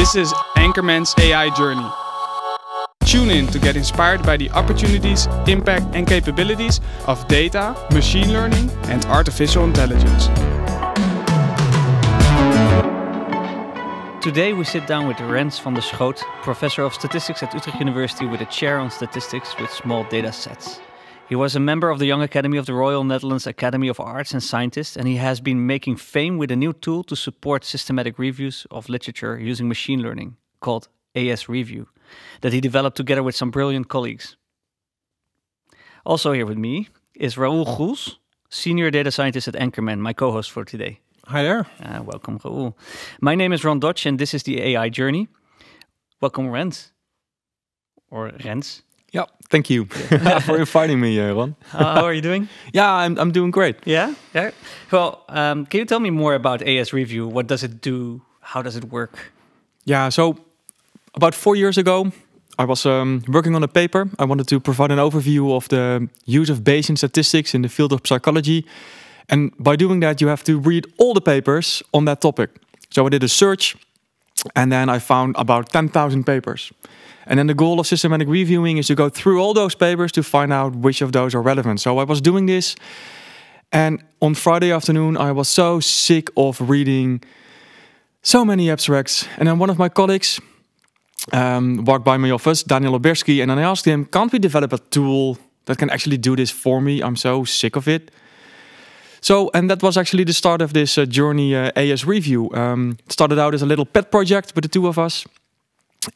This is Anchorman's AI Journey. Tune in to get inspired by the opportunities, impact, and capabilities of data, machine learning, and artificial intelligence. Today we sit down with Rens van der Schoot, professor of statistics at Utrecht University with a chair on statistics with small data sets. He was a member of the Young Academy of the Royal Netherlands Academy of Arts and Scientists, and he has been making fame with a new tool to support systematic reviews of literature using machine learning called AS Review that he developed together with some brilliant colleagues. Also, here with me is Raoul Groels, Senior Data Scientist at Anchorman, my co host for today. Hi there. Uh, welcome, Raoul. My name is Ron Dodge, and this is the AI Journey. Welcome, Rens. Or Rens. Yeah, thank you for inviting me, uh, Ron. uh, how are you doing? Yeah, I'm, I'm doing great. Yeah, yeah. Well, um, can you tell me more about AS Review? What does it do? How does it work? Yeah, so about four years ago, I was um, working on a paper. I wanted to provide an overview of the use of Bayesian statistics in the field of psychology. And by doing that, you have to read all the papers on that topic. So I did a search and then I found about 10,000 papers. And then the goal of systematic reviewing is to go through all those papers to find out which of those are relevant. So I was doing this. And on Friday afternoon, I was so sick of reading so many abstracts. And then one of my colleagues um, walked by my office, Daniel Oberski, and then I asked him, Can't we develop a tool that can actually do this for me? I'm so sick of it. So, and that was actually the start of this uh, Journey uh, AS review. Um, it started out as a little pet project with the two of us.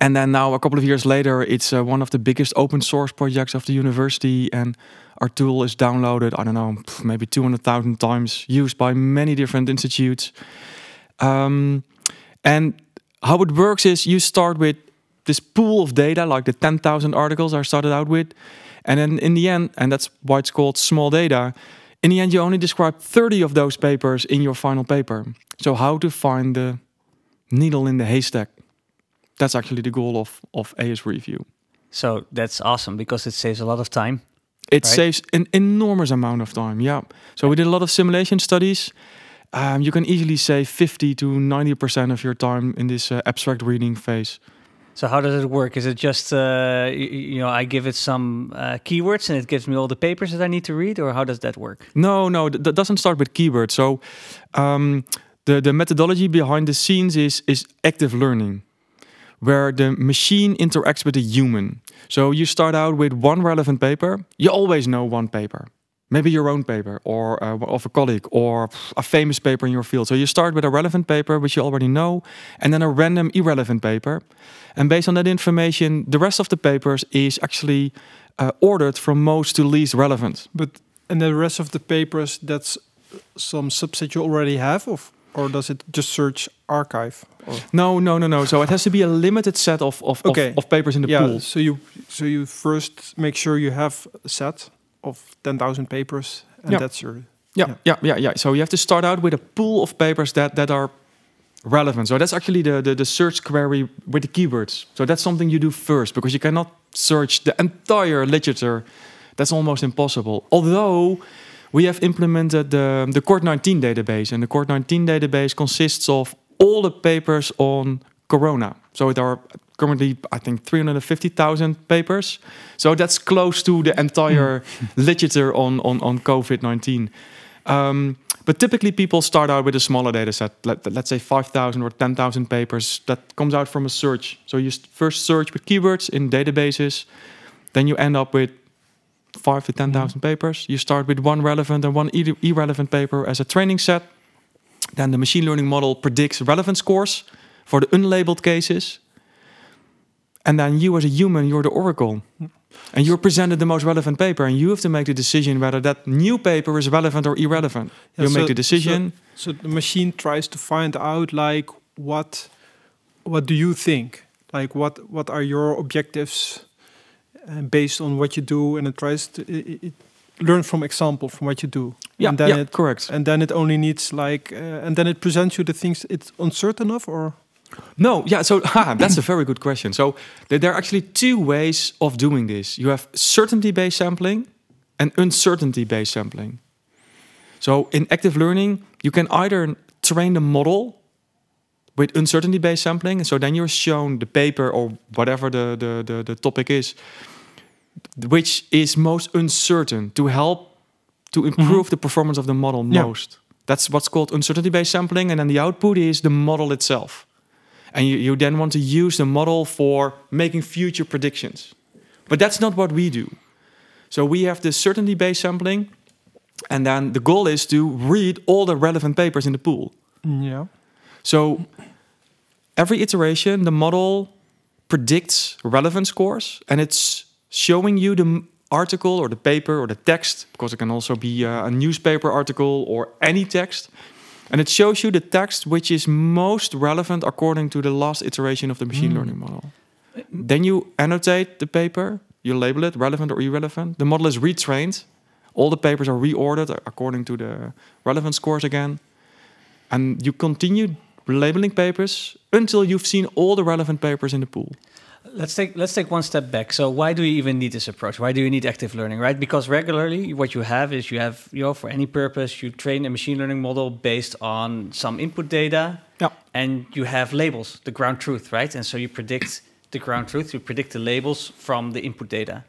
And then now, a couple of years later, it's uh, one of the biggest open source projects of the university. And our tool is downloaded, I don't know, maybe 200,000 times, used by many different institutes. Um, and how it works is you start with this pool of data, like the 10,000 articles I started out with. And then in the end, and that's why it's called small data, in the end, you only describe 30 of those papers in your final paper. So how to find the needle in the haystack. That's actually the goal of, of AS Review. So that's awesome because it saves a lot of time. It right? saves an enormous amount of time, yeah. So we did a lot of simulation studies. Um, you can easily save 50 to 90% of your time in this uh, abstract reading phase. So how does it work? Is it just uh, you, you, know I give it some uh, keywords and it gives me all the papers that I need to read, or how does that work? No, no, that doesn't start with keywords. So um, the the methodology behind the scenes is is active learning, where the machine interacts with the human. So you start out with one relevant paper. You always know one paper maybe your own paper or uh, of a colleague or a famous paper in your field. So you start with a relevant paper which you already know, and then a random irrelevant paper, and based on that information, the rest of the papers is actually uh, ordered from most to least relevant. But and the rest of the papers, that's some subset you already have, of or does it just search archive? Or? No, no, no, no. So it has to be a limited set of of, okay. of, of papers in the yeah, pool. So you so you first make sure you have a set of 10,000 papers and yeah. that's your yeah, yeah, yeah, yeah, yeah. So you have to start out with a pool of papers that that are relevant. So that's actually the, the, the search query with the keywords. So that's something you do first because you cannot search the entire literature. That's almost impossible. Although we have implemented the, the CORT19 database, and the CORT19 database consists of all the papers on corona. So there are currently I think 350,000 papers. So that's close to the entire hmm. literature on on, on COVID 19. Um, but typically, people start out with a smaller data set, let, us say 5,000 or 10,000 papers. That comes out from a search. So you first search with keywords in databases, then you end up with five to 10,000 hmm. papers. You start with one relevant and one irrelevant paper as a training set. Then the machine learning model predicts relevant scores for the unlabeled cases. And then you, as a human, you're the oracle. And you're presented the most relevant paper, and you have to make the decision whether that new paper is relevant or irrelevant. Yeah, you so, make the decision. So, so, the machine tries to find out, like, what, what do you think? Like, what, what are your objectives uh, based on what you do? And it tries to it, it learn from example from what you do. Yeah, and then yeah, it, correct. And then it only needs like, uh, and then it presents you the things it's uncertain of, or no, yeah. So that's a very good question. So there are actually two ways of doing this. You have certainty-based sampling and uncertainty-based sampling. So in active learning, you can either train the model with uncertainty-based sampling, so then you're shown the paper or whatever the, the, the, the topic is, which is most uncertain to help to mhm. improve mm -hmm. the performance of the model yeah. most. That's what's called uncertainty-based sampling, and then the output is the model itself. And you, you then want to use the model for making future predictions. But that's not what we do. So we have this certainty based sampling. And then the goal is to read all the relevant papers in the pool. Yeah. So every iteration, the model predicts relevant scores and it's showing you the article or the paper or the text, because it can also be uh, a newspaper article or any text. And it shows you the text which is most relevant according to the last iteration of the machine mm. learning model. Then you annotate the paper, you label it relevant or irrelevant. The model is retrained. All the papers are reordered according to the relevance scores again. And you continue labeling papers until you've seen all the relevant papers in the pool. Let's take let's take one step back. So why do you even need this approach? Why do you need active learning, right? Because regularly what you have is you have you know for any purpose you train a machine learning model based on some input data, and you have labels, the ground truth, right? And so you predict the ground truth, you predict the labels from the input data.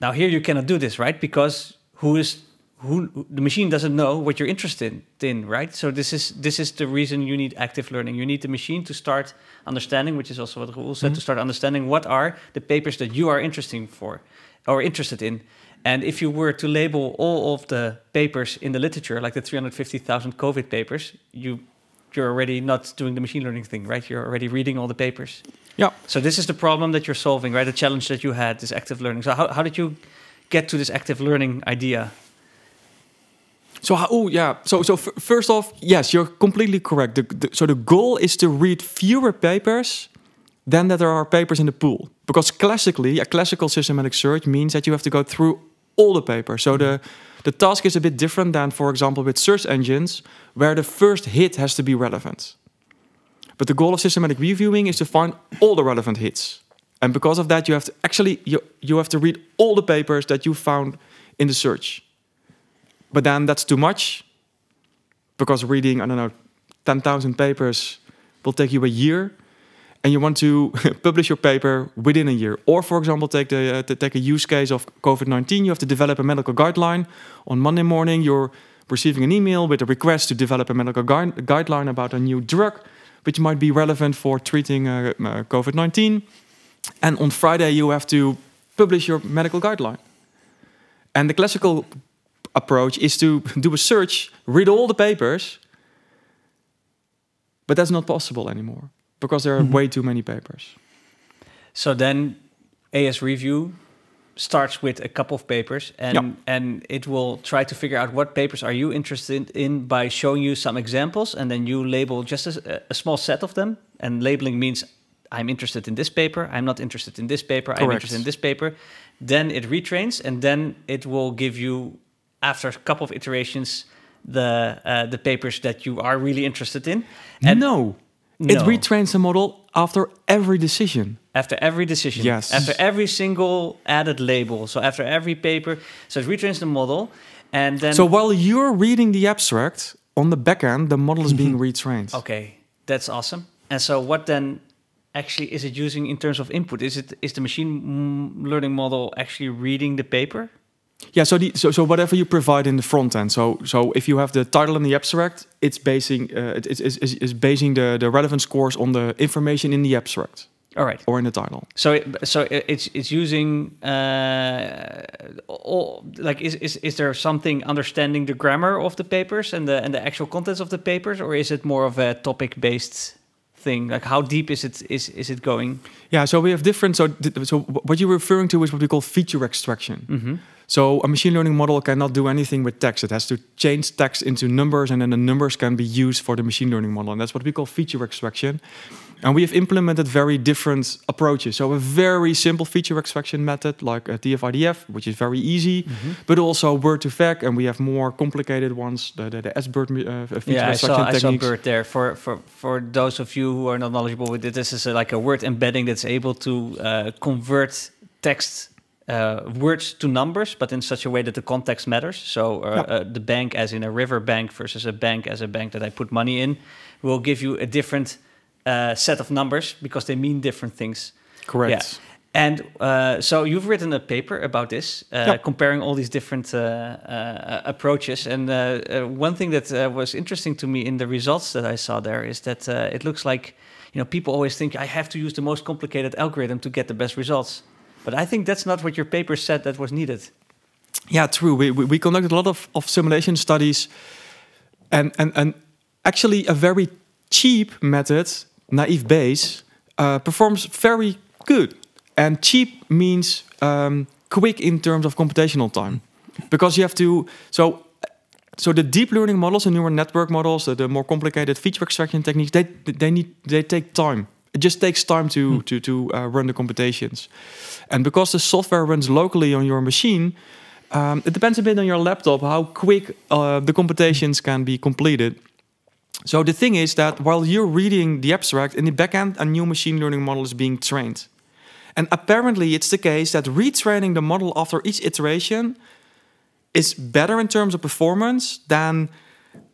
Now here you cannot do this, right? Because who is who, the machine doesn't know what you're interested in, right? So this is this is the reason you need active learning. You need the machine to start understanding, which is also what Raoul said, mm -hmm. to mm-hmm. start understanding what are the papers that you are interesting for or interested in. And if you were to label all of the papers in the literature, like the 350,000 COVID papers, you you're already not doing the machine learning thing, right? You're already reading all the papers. Yeah. So this is the problem that you're solving, right? The challenge that you had, this active learning. So how, how did you get to this active learning idea? So Oh yeah. So so first off, yes, you're completely correct. The, the, so the goal is to read fewer papers than that there are papers in the pool because classically, a classical systematic search means that you have to go through all the papers. So the the task is a bit different than, for example, with search engines, where the first hit has to be relevant. But the goal of systematic reviewing is to find all the relevant hits. And because of that, you have to actually you, you have to read all the papers that you found in the search but then that's too much because reading I don't know ten thousand papers will take you a year, and you want to publish your paper within a year. Or, for example, take the uh, take a use case of COVID nineteen. You have to develop a medical guideline. On Monday morning, you're receiving an email with a request to develop a medical gui guideline about a new drug, which might be relevant for treating uh, uh, COVID nineteen. And on Friday, you have to publish your medical guideline. And the classical approach is to do a search, read all the papers, but that's not possible anymore because there are mm -hmm. way too many papers. So then AS Review starts with a couple of papers and and it will try to figure out what papers are you interested in by showing you some examples and then you label just a, a small set of them and labeling means I'm interested in this paper, I'm not interested in this paper, Correct. I'm interested in this paper. Then it retrains and then it will give you after a couple of iterations the uh, the papers that you are really interested in. And no. no. It retrains the model after every decision. After every decision. Yes. After every single added label. So after every paper. So it retrains the model. And then So while you're reading the abstract on the back end, the model is being mm-hmm. retrained. Okay. That's awesome. And so what then actually is it using in terms of input? Is it is the machine mm, learning model actually reading the paper? Yeah, so, the, so so whatever you provide in the front end. So so if you have the title and the abstract, it's basing uh, it, it's, it's, it's basing the the relevant scores on the information in the abstract. All right. Or in the title. So it, so it, it's it's using uh, all, like is, is is there something understanding the grammar of the papers and the and the actual contents of the papers, or is it more of a topic based thing? Like how deep is it is is it going? Yeah. So we have different. So so what you're referring to is what we call feature extraction. Mm -hmm. So a machine learning model cannot do anything with text. It has to change text into numbers, and then the numbers can be used for the machine learning model. And that's what we call feature extraction. And we have implemented very different approaches. So a very simple feature extraction method like a TF-IDF, which is very easy, mm -hmm. but also word to vec And we have more complicated ones, the, the, the SBIRD uh, feature yeah, extraction I Yeah, I saw BERT there. For, for, for those of you who are not knowledgeable with it, this is a, uh, like a word embedding that's able to uh, convert text uh, words to numbers, but in such a way that the context matters. So uh, yeah. uh, the bank, as in a river bank, versus a bank as a bank that I put money in, will give you a different uh, set of numbers because they mean different things. Correct. Yeah. And uh, so you've written a paper about this, uh, yeah. comparing all these different approaches. And one thing that was interesting to me in the results that I saw there is that it looks like, you know, people always think I have to use the most complicated algorithm to get the best results. But I think that's not what your paper said that was needed. Yeah, true. We, we, we conducted a lot of, of simulation studies and, and, and actually a very cheap method, naive Bayes, uh, performs very good. And cheap means um, quick in terms of computational time, because you have to. So, so the deep learning models, the neural network models, the, the more complicated feature extraction techniques, they they need they take time it just takes time to hmm. to to uh, run the computations and because the software runs locally on your machine um, it depends a bit on your laptop how quick uh, the computations can be completed so the thing is that while you're reading the abstract in the backend a new machine learning model is being trained and apparently it's the case that retraining the model after each iteration is better in terms of performance than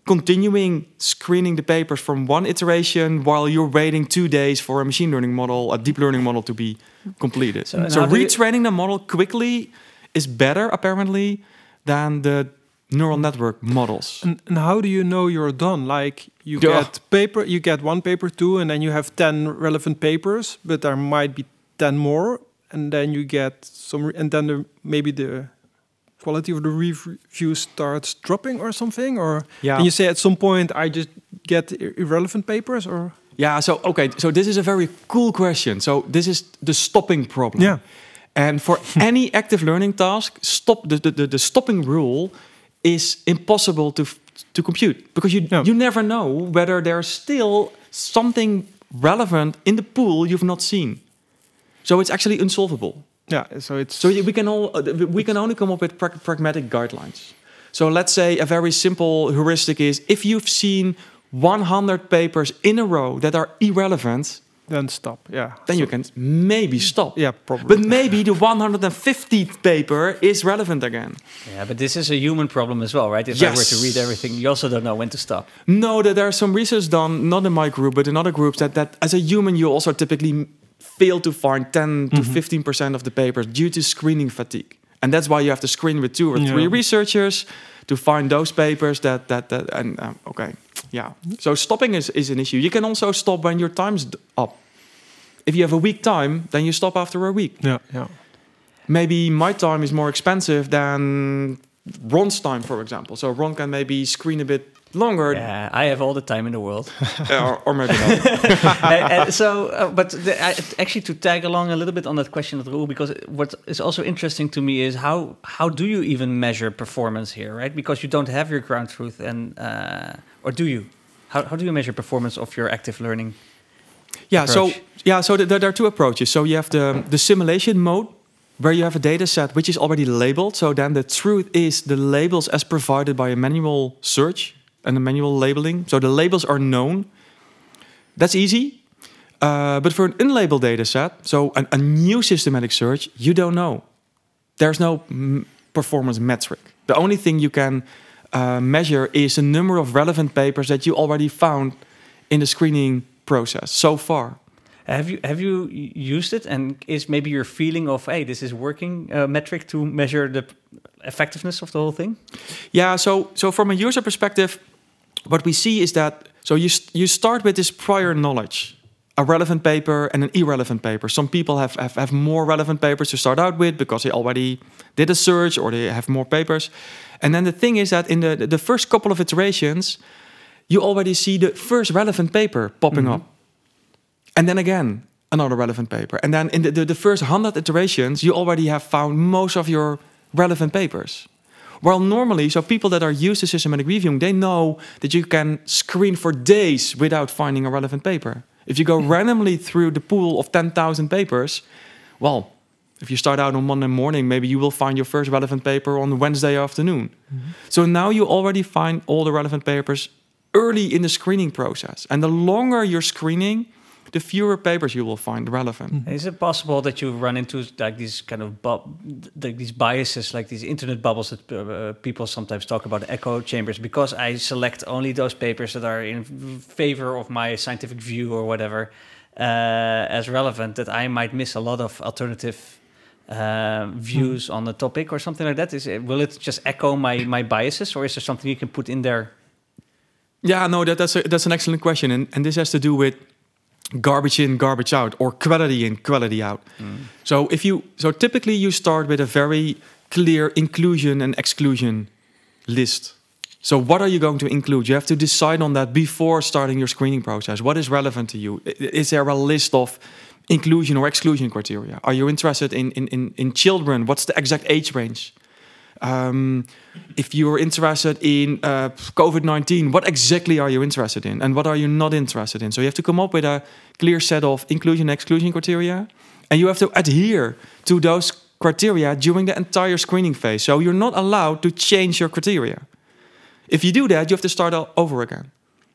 continuing screening the papers from one iteration while you're waiting two days for a machine learning model, a deep learning model to be completed. So, so retraining the model quickly is better apparently than the neural network models. And, and, how do you know you're done? Like you get paper, you get one paper, two, and then you have ten relevant papers, but there might be ten more, and then you get some, and then maybe the quality of the review starts dropping or something? Or yeah. can you say at some point I just get irrelevant papers or? Yeah, so okay, so this is a very cool question. So this is the stopping problem. Yeah. And for any active learning task, stop the, the, the, stopping rule is impossible to to compute because you you never know whether there's still something relevant in the pool you've not seen. So it's actually unsolvable. Yeah, so it's so we can all uh, we can only come up with pragmatic guidelines. So let's say a very simple heuristic is if you've seen 100 papers in a row that are irrelevant, then stop. Yeah. Then so you can maybe stop. Yeah, probably. But maybe the 150th paper is relevant again. Yeah, but this is a human problem as well, right? If yes. I were to read everything, you also don't know when to stop. No, that there are some research done, not in my group, but in other groups, that, that as a human, you also typically fail to find 10 to mhm. 15 percent of the papers due to screening fatigue and that's why you have to screen with two or three yeah. researchers to find those papers that that that and um, okay yeah so stopping is, is an issue you can also stop when your time's up if you have a week time then you stop after a week yeah yeah maybe my time is more expensive than ron's time for example so ron can maybe screen a bit longer. Yeah, I have all the time in the world. or, or, maybe not. Eh, eh, so, uh, but the, actually, to tag along a little bit on that question of Raoul, because what is also interesting to me is how how do you even measure performance here, right? Because you don't have your ground truth, and uh, or do you? How, how do you measure performance of your active learning? Yeah. Approach? So yeah. So th there are two approaches. So you have the the simulation mode where you have a data set which is already labeled. So then the truth is the labels as provided by a manual search and the manual labeling. So the labels are known. That's easy. Uh, but for an unlabeled data set, so an, a new systematic search, you don't know. There's no mm, performance metric. The only thing you can uh, measure is the number of relevant papers that you already found in the screening process so far. Have you have you used it? And is maybe your feeling of hey, this is working uh, metric to measure the effectiveness of the whole thing? Yeah. So so from a user perspective, what we see is that so you you start with this prior knowledge, a relevant paper and an irrelevant paper. Some people have, have, have more relevant papers to start out with because they already did a search or they have more papers. And then the thing is that in the the first couple of iterations, you already see the first relevant paper popping mm -hmm. up, and then again another relevant paper, and then in the the, the first hundred iterations, you already have found most of your relevant papers. Well, normally, so people that are used to systematic reviewing, they know that you can screen for days without finding a relevant paper. If you go hmm. randomly through the pool of 10,000 papers, well, if you start out on Monday morning, maybe you will find your first relevant paper on Wednesday afternoon. Mm -hmm. So now you already find all the relevant papers early in the screening process. And the longer you're screening, the fewer papers you will find relevant. Mm-hmm. Is it possible that you run into like these kind of like these biases, like these internet bubbles that uh, people sometimes talk about, echo chambers? Because I select only those papers that are in favor of my scientific view or whatever uh, as relevant, that I might miss a lot of alternative uh, views mm-hmm. on the topic or something like that? Is it, will it just echo my my biases, or is there something you can put in there? Yeah, no, that, that's a, that's an excellent question, and and this has to do with garbage in, garbage out, or quality in, quality out. Mm. So if you so typically you start with a very clear inclusion and exclusion list. So what are you going to include? You have to decide on that before starting your screening process. What is relevant to you? Is there a list of inclusion or exclusion criteria? Are you interested in in, in, in children? What's the exact age range? Um, if you are interested in uh, COVID 19, what exactly are you interested in and what are you not interested in? So you have to come up with a clear set of inclusion and exclusion criteria and you have to adhere to those criteria during the entire screening phase. So you're not allowed to change your criteria. If you do that, you have to start all over again.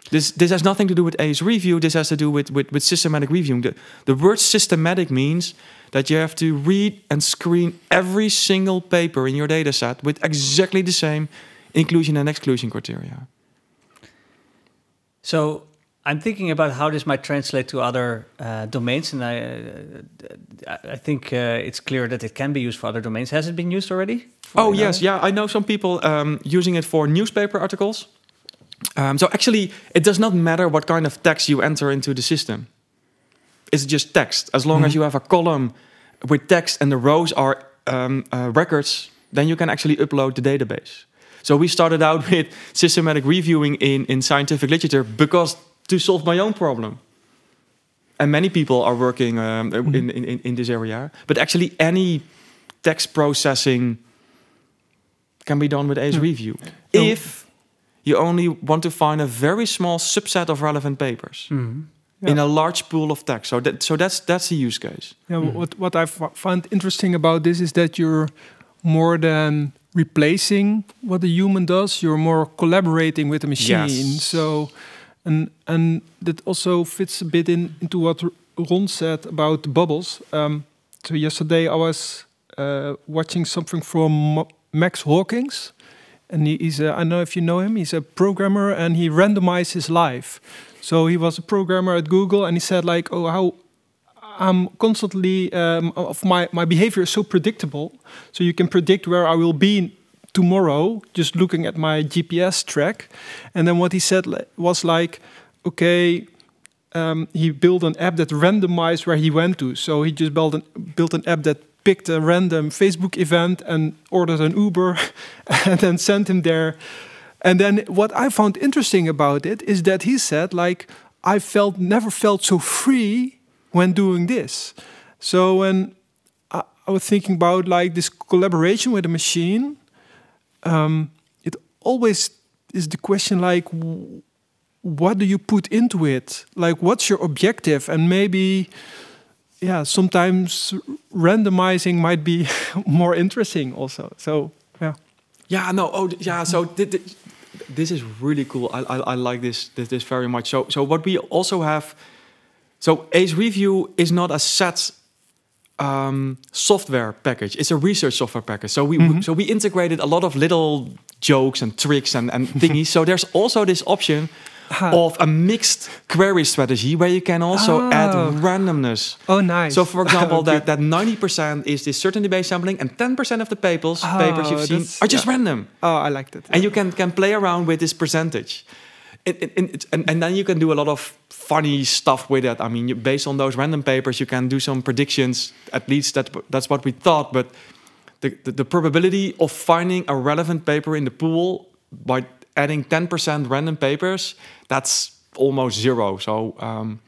This, this has nothing to do with ACE review. This has to do with, with, with systematic reviewing. The, the word systematic means that you have to read and screen every single paper in your data set with exactly the same inclusion and exclusion criteria. So I'm thinking about how this might translate to other uh, domains, and I, uh, I think uh, it's clear that it can be used for other domains. Has it been used already? Oh another? yes, yeah. I know some people um, using it for newspaper articles. Um, so actually, it does not matter what kind of text you enter into the system is just text. As long mm -hmm. as mhm. you have a column with text and the rows are um, uh, records, then you can actually upload the database. So we started out with systematic reviewing in, in scientific literature because to solve my own problem. And many people are working um, mm. in, in, in this area. But actually, any text processing can be done with ACE mm. Review if you only want to find a very small subset of relevant papers. Mm yeah. in a large pool of text. So that so that's that's the use case. Yeah, mm. what what I find interesting about this is that you're more than replacing what a human does. You're more collaborating with a machine. Yes. So, and and that also fits a bit in into what Ron said about bubbles. Um, so yesterday I was uh, watching something from Max Hawkins. And he, he's a, I don't know if you know him, he's a programmer and he randomizes his life. So he was a programmer at Google, and he said like, "Oh, how I'm constantly um, of my my behavior is so predictable. So you can predict where I will be tomorrow, just looking at my GPS track." And then what he said was like, "Okay." Um, he built an app that randomized where he went to. So he just built an, built an app that picked a random Facebook event and ordered an Uber and then sent him there. And then what I found interesting about it is that he said, like, I felt never felt so free when doing this. So when I, I was thinking about like this collaboration with a machine, um, it always is the question like, what do you put into it? Like, what's your objective? And maybe, yeah, sometimes randomizing might be more interesting also. So yeah. Yeah, no. Oh, yeah. So this is really cool. I, I, I like this, this, this very much. So so what we also have, so Ace Review is not a set um, software package. It's a research software package. So we, mm -hmm. so we integrated a lot of little jokes and tricks and, and thingies. so there's also this option huh. of a mixed query strategy where you can also oh. add randomness. Oh, nice. So, for example, that that 90% is this certainty based sampling, and 10% of the papers oh, papers you've seen are just yeah. random. Oh, I liked that. And yeah. you can can play around with this percentage. It, it, it, and, and, then you can do a lot of funny stuff with it. I mean, you, based on those random papers, you can do some predictions. At least that that's what we thought. But the, the, the probability of finding a relevant paper in the pool by adding 10% random papers, that's almost zero. So um,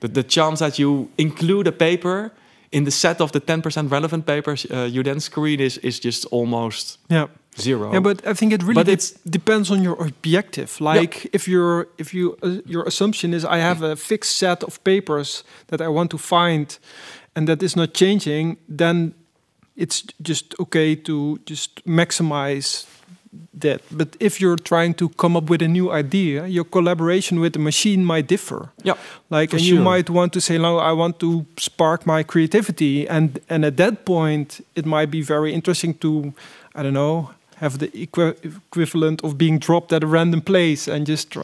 the, the chance that you include a paper in the set of the 10% relevant papers uh, you then screen is, is just almost yeah. zero. Yeah, but I think it really de depends on your objective. Like yeah. if are if you uh, your assumption is I have a fixed set of papers that I want to find and that is not changing, then it's just okay to just maximize that. But if you're trying to come up with a new idea, your collaboration with the machine might differ. Yeah, like and sure. you might want to say, "No, I want to spark my creativity," and and at that point, it might be very interesting to, I don't know, have the equi equivalent of being dropped at a random place and just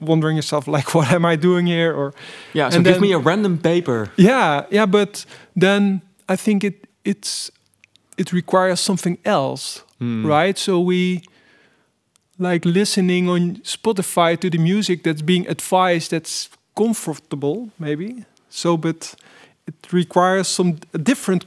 wondering yourself like what am i doing here or yeah so and give then, me a random paper yeah yeah but then i think it it's it requires something else mm. right? So we like listening on Spotify to the music that's being advised that's comfortable, maybe. So, but it requires some different,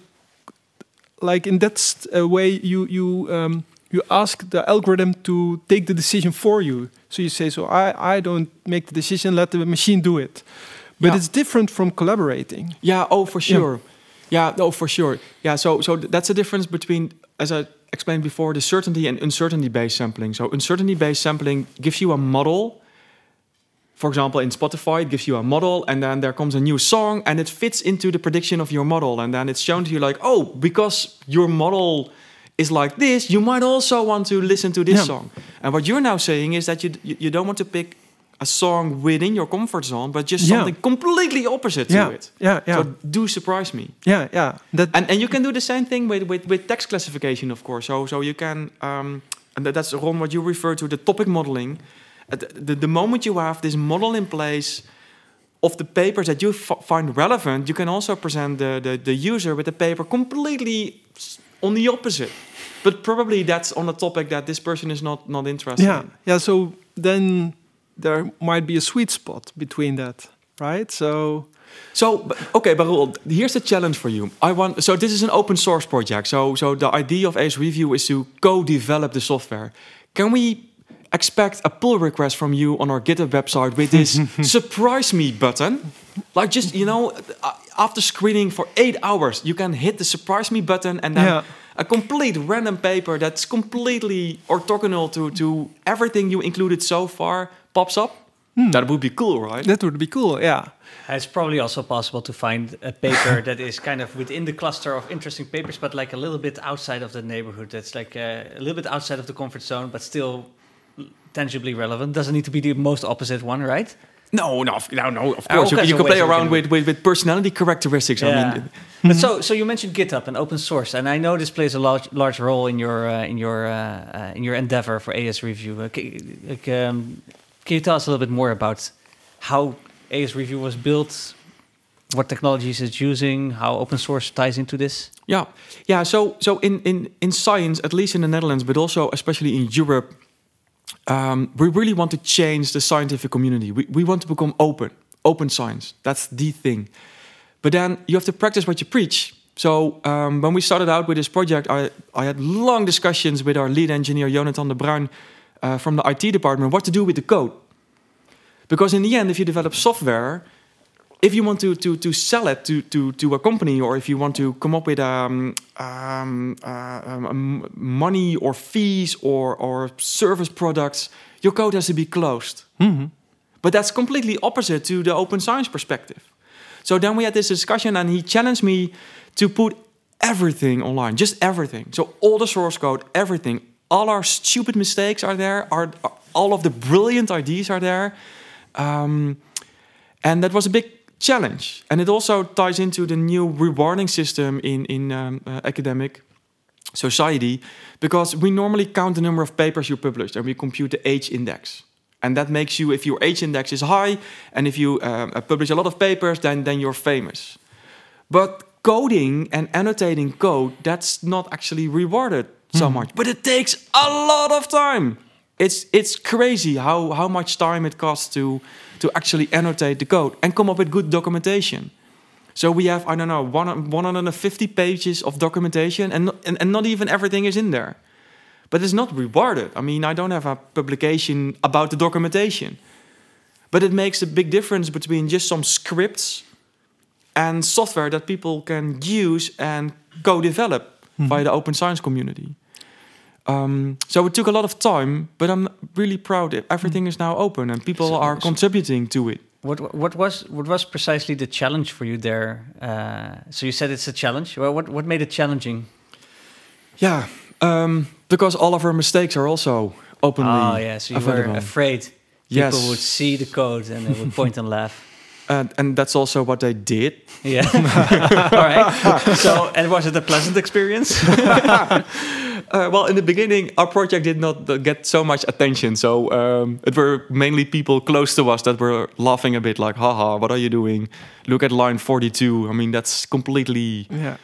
like in that uh, way, you you um, you ask the algorithm to take the decision for you. So you say, so I I don't make the decision, let the machine do it. But yeah. it's different from collaborating. Yeah. Oh, for sure. Yeah. yeah. for sure. Yeah. So so that's the difference between as I explained before the certainty and uncertainty based sampling. So, uncertainty based sampling gives you a model. For example, in Spotify, it gives you a model, and then there comes a new song, and it fits into the prediction of your model. And then it's shown to you, like, oh, because your model is like this, you might also want to listen to this yeah. song. And what you're now saying is that you, you don't want to pick a song within your comfort zone, but just something yeah. completely opposite yeah. to it. Yeah, yeah. So do surprise me. Yeah, yeah. That and and you can do the same thing with with, with text classification, of course. So so you can um, and that's Ron what you refer to the topic modeling. Uh, the, the, the moment you have this model in place of the papers that you find relevant, you can also present the, the, the user with a paper completely on the opposite. But probably that's on a topic that this person is not not interested. Yeah, in. yeah. So then there might be a sweet spot between that, right? So. So okay, Barul, here's the challenge for you. I want so this is an open source project. So so the idea of Ace Review is to co-develop the software. Can we expect a pull request from you on our GitHub website with this surprise me button. Like just you know, uh, after screening for eight hours, you can hit the surprise me button, and then yeah. a complete random paper that's completely orthogonal to to everything you included so far pops up, hmm. that would be cool, right? That would be cool, yeah. Uh, it's probably also possible to find a paper that is kind of within the cluster of interesting papers, but like a little bit outside of the neighborhood. That's like a, uh, a little bit outside of the comfort zone, but still tangibly relevant. Doesn't need to be the most opposite one, right? No, no, no, no. Of uh, course, you, you, can play around can with, with, with personality characteristics. Yeah. I mean, but so so you mentioned GitHub and open source, and I know this plays a large large role in your uh, in your uh, uh, in your endeavor for AS review. Okay. like um, can you tell us a little bit more about how AS Review was built, what technologies it's using, how open source ties into this? Yeah, yeah. So, so in in in science, at least in the Netherlands, but also especially in Europe, um, we really want to change the scientific community. We we want to become open, open science. That's the thing. But then you have to practice what you preach. So um, when we started out with this project, I I had long discussions with our lead engineer Jonathan de Bruin uh, from the IT department what to do with the code. Because in the end, if you develop software, if you want to, to, to sell it to, to, to a company or if you want to come up with um, um, uh, um, money or fees or, or service products, your code has to be closed. Mm -hmm. But that's completely opposite to the open science perspective. So then we had this discussion, and he challenged me to put everything online, just everything. So all the source code, everything, all our stupid mistakes are there. Our, all of the brilliant ideas are there. Um, and that was a big challenge. And it also ties into the new rewarding system in, in um, uh, academic society because we normally count the number of papers you published and we compute the h index. And that makes you, if your h index is high and if you um, uh, publish a lot of papers, then, then you're famous. But coding and annotating code, that's not actually rewarded so mm. much, but it takes a lot of time. It's it's crazy how how much time it costs to to actually annotate the code and come up with good documentation. So we have I don't know one, 150 pages of documentation, and, and and not even everything is in there. But it's not rewarded. I mean, I don't have a publication about the documentation, but it makes a big difference between just some scripts and software that people can use and co-develop mm -hmm. by the open science community. Um, so it took a lot of time, but I'm really proud that everything is now open and people so, are so contributing to it. What what was what was precisely the challenge for you there? Uh, so you said it's a challenge. Well, what what made it challenging? Yeah, um, because all of our mistakes are also openly. Oh yeah, so you available. were afraid people yes. would see the code and they would point and laugh. And, and that's also what they did. Yeah. all right. So, and was it a pleasant experience? Uh, well, in the beginning, our project did not get so much attention. So um, it were mainly people close to us that were laughing a bit, like, haha, what are you doing? Look at line 42. I mean, that's completely yeah.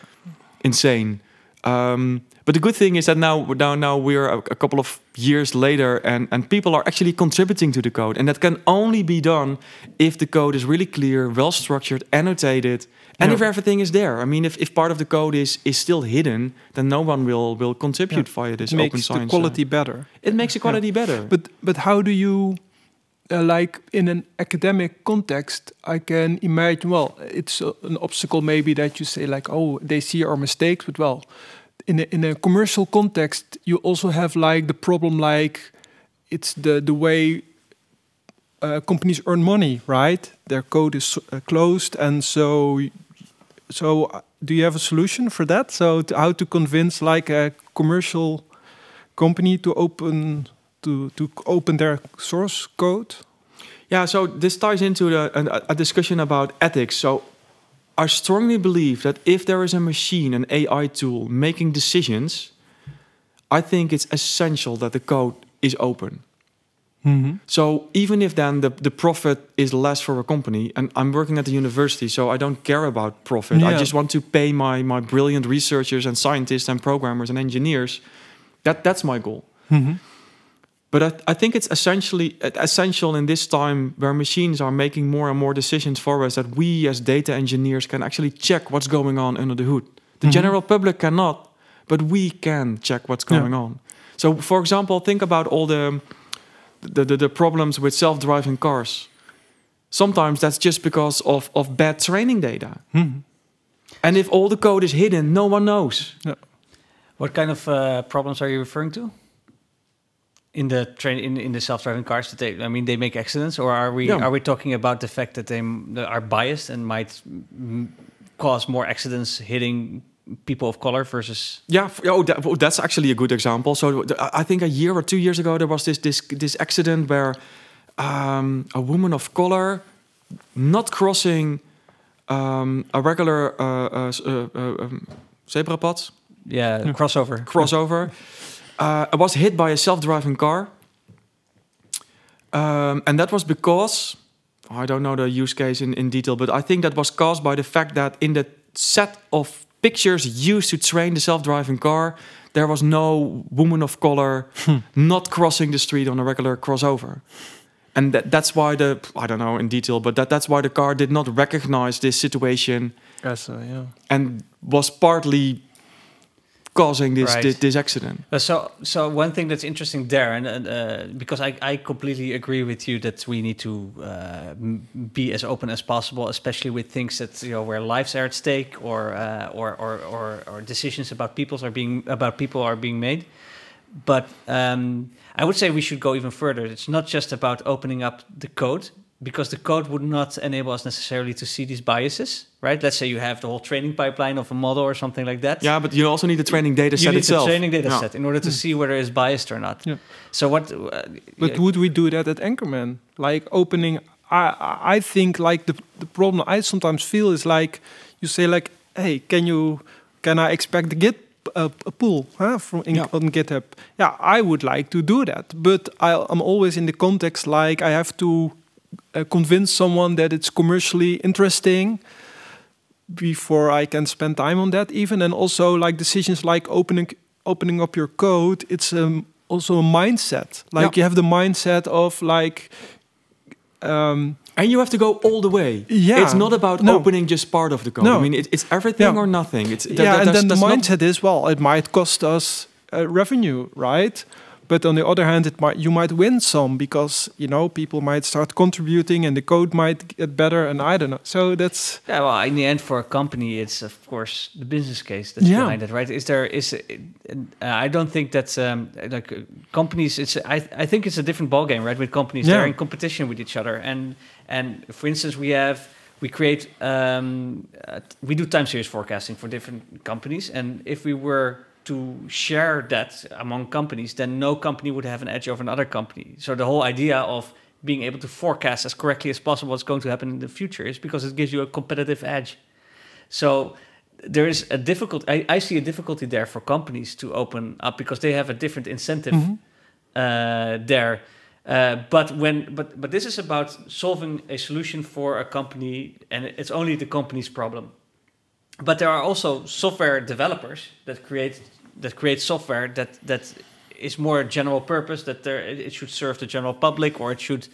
insane. Um, but the good thing is that now, now, now we are a, couple of years later, and, and people are actually contributing to the code, and that can only be done if the code is really clear, well structured, annotated, and yeah. if everything is there. I mean, if, if part of the code is is still hidden, then no one will will contribute yeah. via this it makes open science. the uh, quality uh, better. It makes the quality yeah. better. But but how do you? Uh, like in an academic context, I can imagine, well, it's an obstacle maybe that you say, like, oh, they see our mistakes, but well, in a, in a commercial context, you also have like the problem like it's the the way uh, companies earn money, right? Their code is uh, closed, and so so uh, do you have a solution for that? So to, how to convince like a commercial company to open to to open their source code? Yeah, so this ties into the, a, a discussion about ethics. So I strongly believe that if there is a machine, an AI tool making decisions, I think it's essential that the code is open. Mm -hmm. So even if then the, the profit is less for a company, and I'm working at the university, so I don't care about profit. Yeah. I just want to pay my my brilliant researchers and scientists and programmers and engineers. That that's my goal. Mm -hmm but I, I, think it's essentially essential in this time where machines are making more and more decisions for us that we as data engineers can actually check what's going on under the hood. The mm -hmm. general public cannot, but we can check what's going yeah. on. So, for example, think about all the the, the, the problems with self-driving cars. Sometimes that's just because of of bad training data. Mm -hmm. And if all the code is hidden, no one knows. Yeah. What kind of uh, problems are you referring to? in the train in, in the self-driving cars that they i mean they make accidents or are we yeah. are we talking about the fact that they are biased and might cause more accidents hitting people of color versus yeah oh, that, oh, that's actually a good example so i think a year or two years ago there was this this this accident where um, a woman of color not crossing um, a regular uh, uh, uh, uh, um, zebra path yeah, yeah hmm. crossover crossover Uh, I was hit by a self-driving car, um, and that was because I don't know the use case in, in detail, but I think that was caused by the fact that in the set of pictures used to train the self-driving car, there was no woman of color hmm. not crossing the street on a regular crossover. And that, that's why the I don't know in detail, but that, that's why the car did not recognize this situation. Yes, uh, yeah. And was partly causing this, right. this this, accident. Uh, so so one thing that's interesting there, and uh, because I, I completely agree with you that we need to uh, be as open as possible, especially with things that you know where lives are at stake or uh, or, or, or or decisions about peoples are being about people are being made. But um, I would say we should go even further. It's not just about opening up the code because the code would not enable us necessarily to see these biases, right? Let's say you have the whole training pipeline of a model or something like that. Yeah, but you also need the training data set itself. training data yeah. set in order to hmm. see whether it's biased or not. Yeah. So what... Uh, but would we do that at Anchorman? Like opening... I, I think like the, the problem I sometimes feel is like, you say like, hey, can you... Can I expect the Git uh, a, pull huh, from in, yeah. on GitHub. Yeah, I would like to do that, but I, am always in the context like I have to uh, convince someone that it's commercially interesting before I can spend time on that even and also like decisions like opening opening up your code it's um, also a mindset like yeah. you have the mindset of like um, and you have to go all the way. Yeah, it's not about no. opening just part of the code. No. I mean, it, it's everything yeah. or nothing. It's that, yeah, that, and then the mindset is well, it might cost us uh, revenue, right? But on the other hand, it might you might win some because you know people might start contributing and the code might get better. And I don't know. So that's yeah. Well, in the end, for a company, it's of course the business case that's yeah. behind it, right? Is there is uh, I don't think that's um, like uh, companies. It's I I think it's a different ballgame, right? With companies, yeah. they're in competition with each other, and and for instance, we have we create um, uh, we do time series forecasting for different companies and if we were to share that among companies, then no company would have an edge over another company. So the whole idea of being able to forecast as correctly as possible what's going to happen in the future is because it gives you a competitive edge. So there is a difficulty. I, I see a difficulty there for companies to open up because they have a different incentive mm -hmm. uh, there. Uh, but when but but this is about solving a solution for a company and it's only the company's problem but there are also software developers that create that creates software that that is more general purpose that there it should serve the general public or it should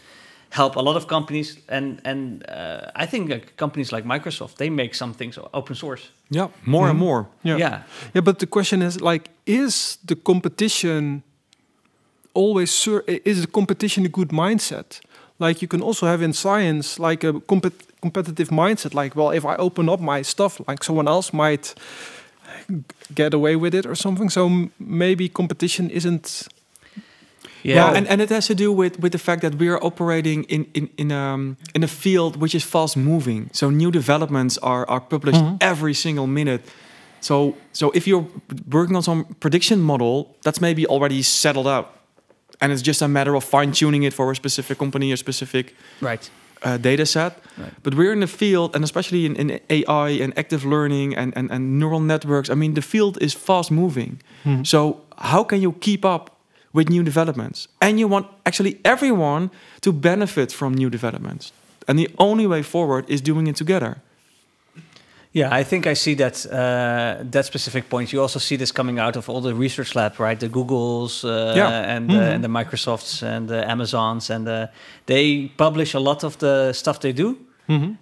help a lot of companies and and uh, I think companies like Microsoft they make some things open source. Yeah, more mm. and mm-hmm. more. Yeah. yeah, yeah. But the question is like, is the competition always sur- is the competition a good mindset? Like you can also have in science like a competitive mindset. Like, well, if I open up my stuff, like someone else might get away with it or something. So maybe competition isn't. Yeah, yeah and, and it has to do with, with the fact that we are operating in in in, um, in a field which is fast moving. So new developments are are published mm -hmm. every single minute. So so if you're working on some prediction model, that's maybe already settled out, and it's just a matter of fine tuning it for a specific company or specific right uh, eh, data set. Right. But we're in the field, and especially in, in AI and active learning and, and, and, neural networks, I mean, the field is fast moving. Hmm. So, how can you keep up with new developments? And you want actually everyone to benefit from new developments. And the only way forward is doing it together. Yeah, I think I see that uh, that specific point. You also see this coming out of all the research lab, right? The Googles uh, yeah. and, mm -hmm. uh, mm-hmm. and the Microsofts and the Amazons, and uh, they publish a lot of the stuff they do, mm -hmm.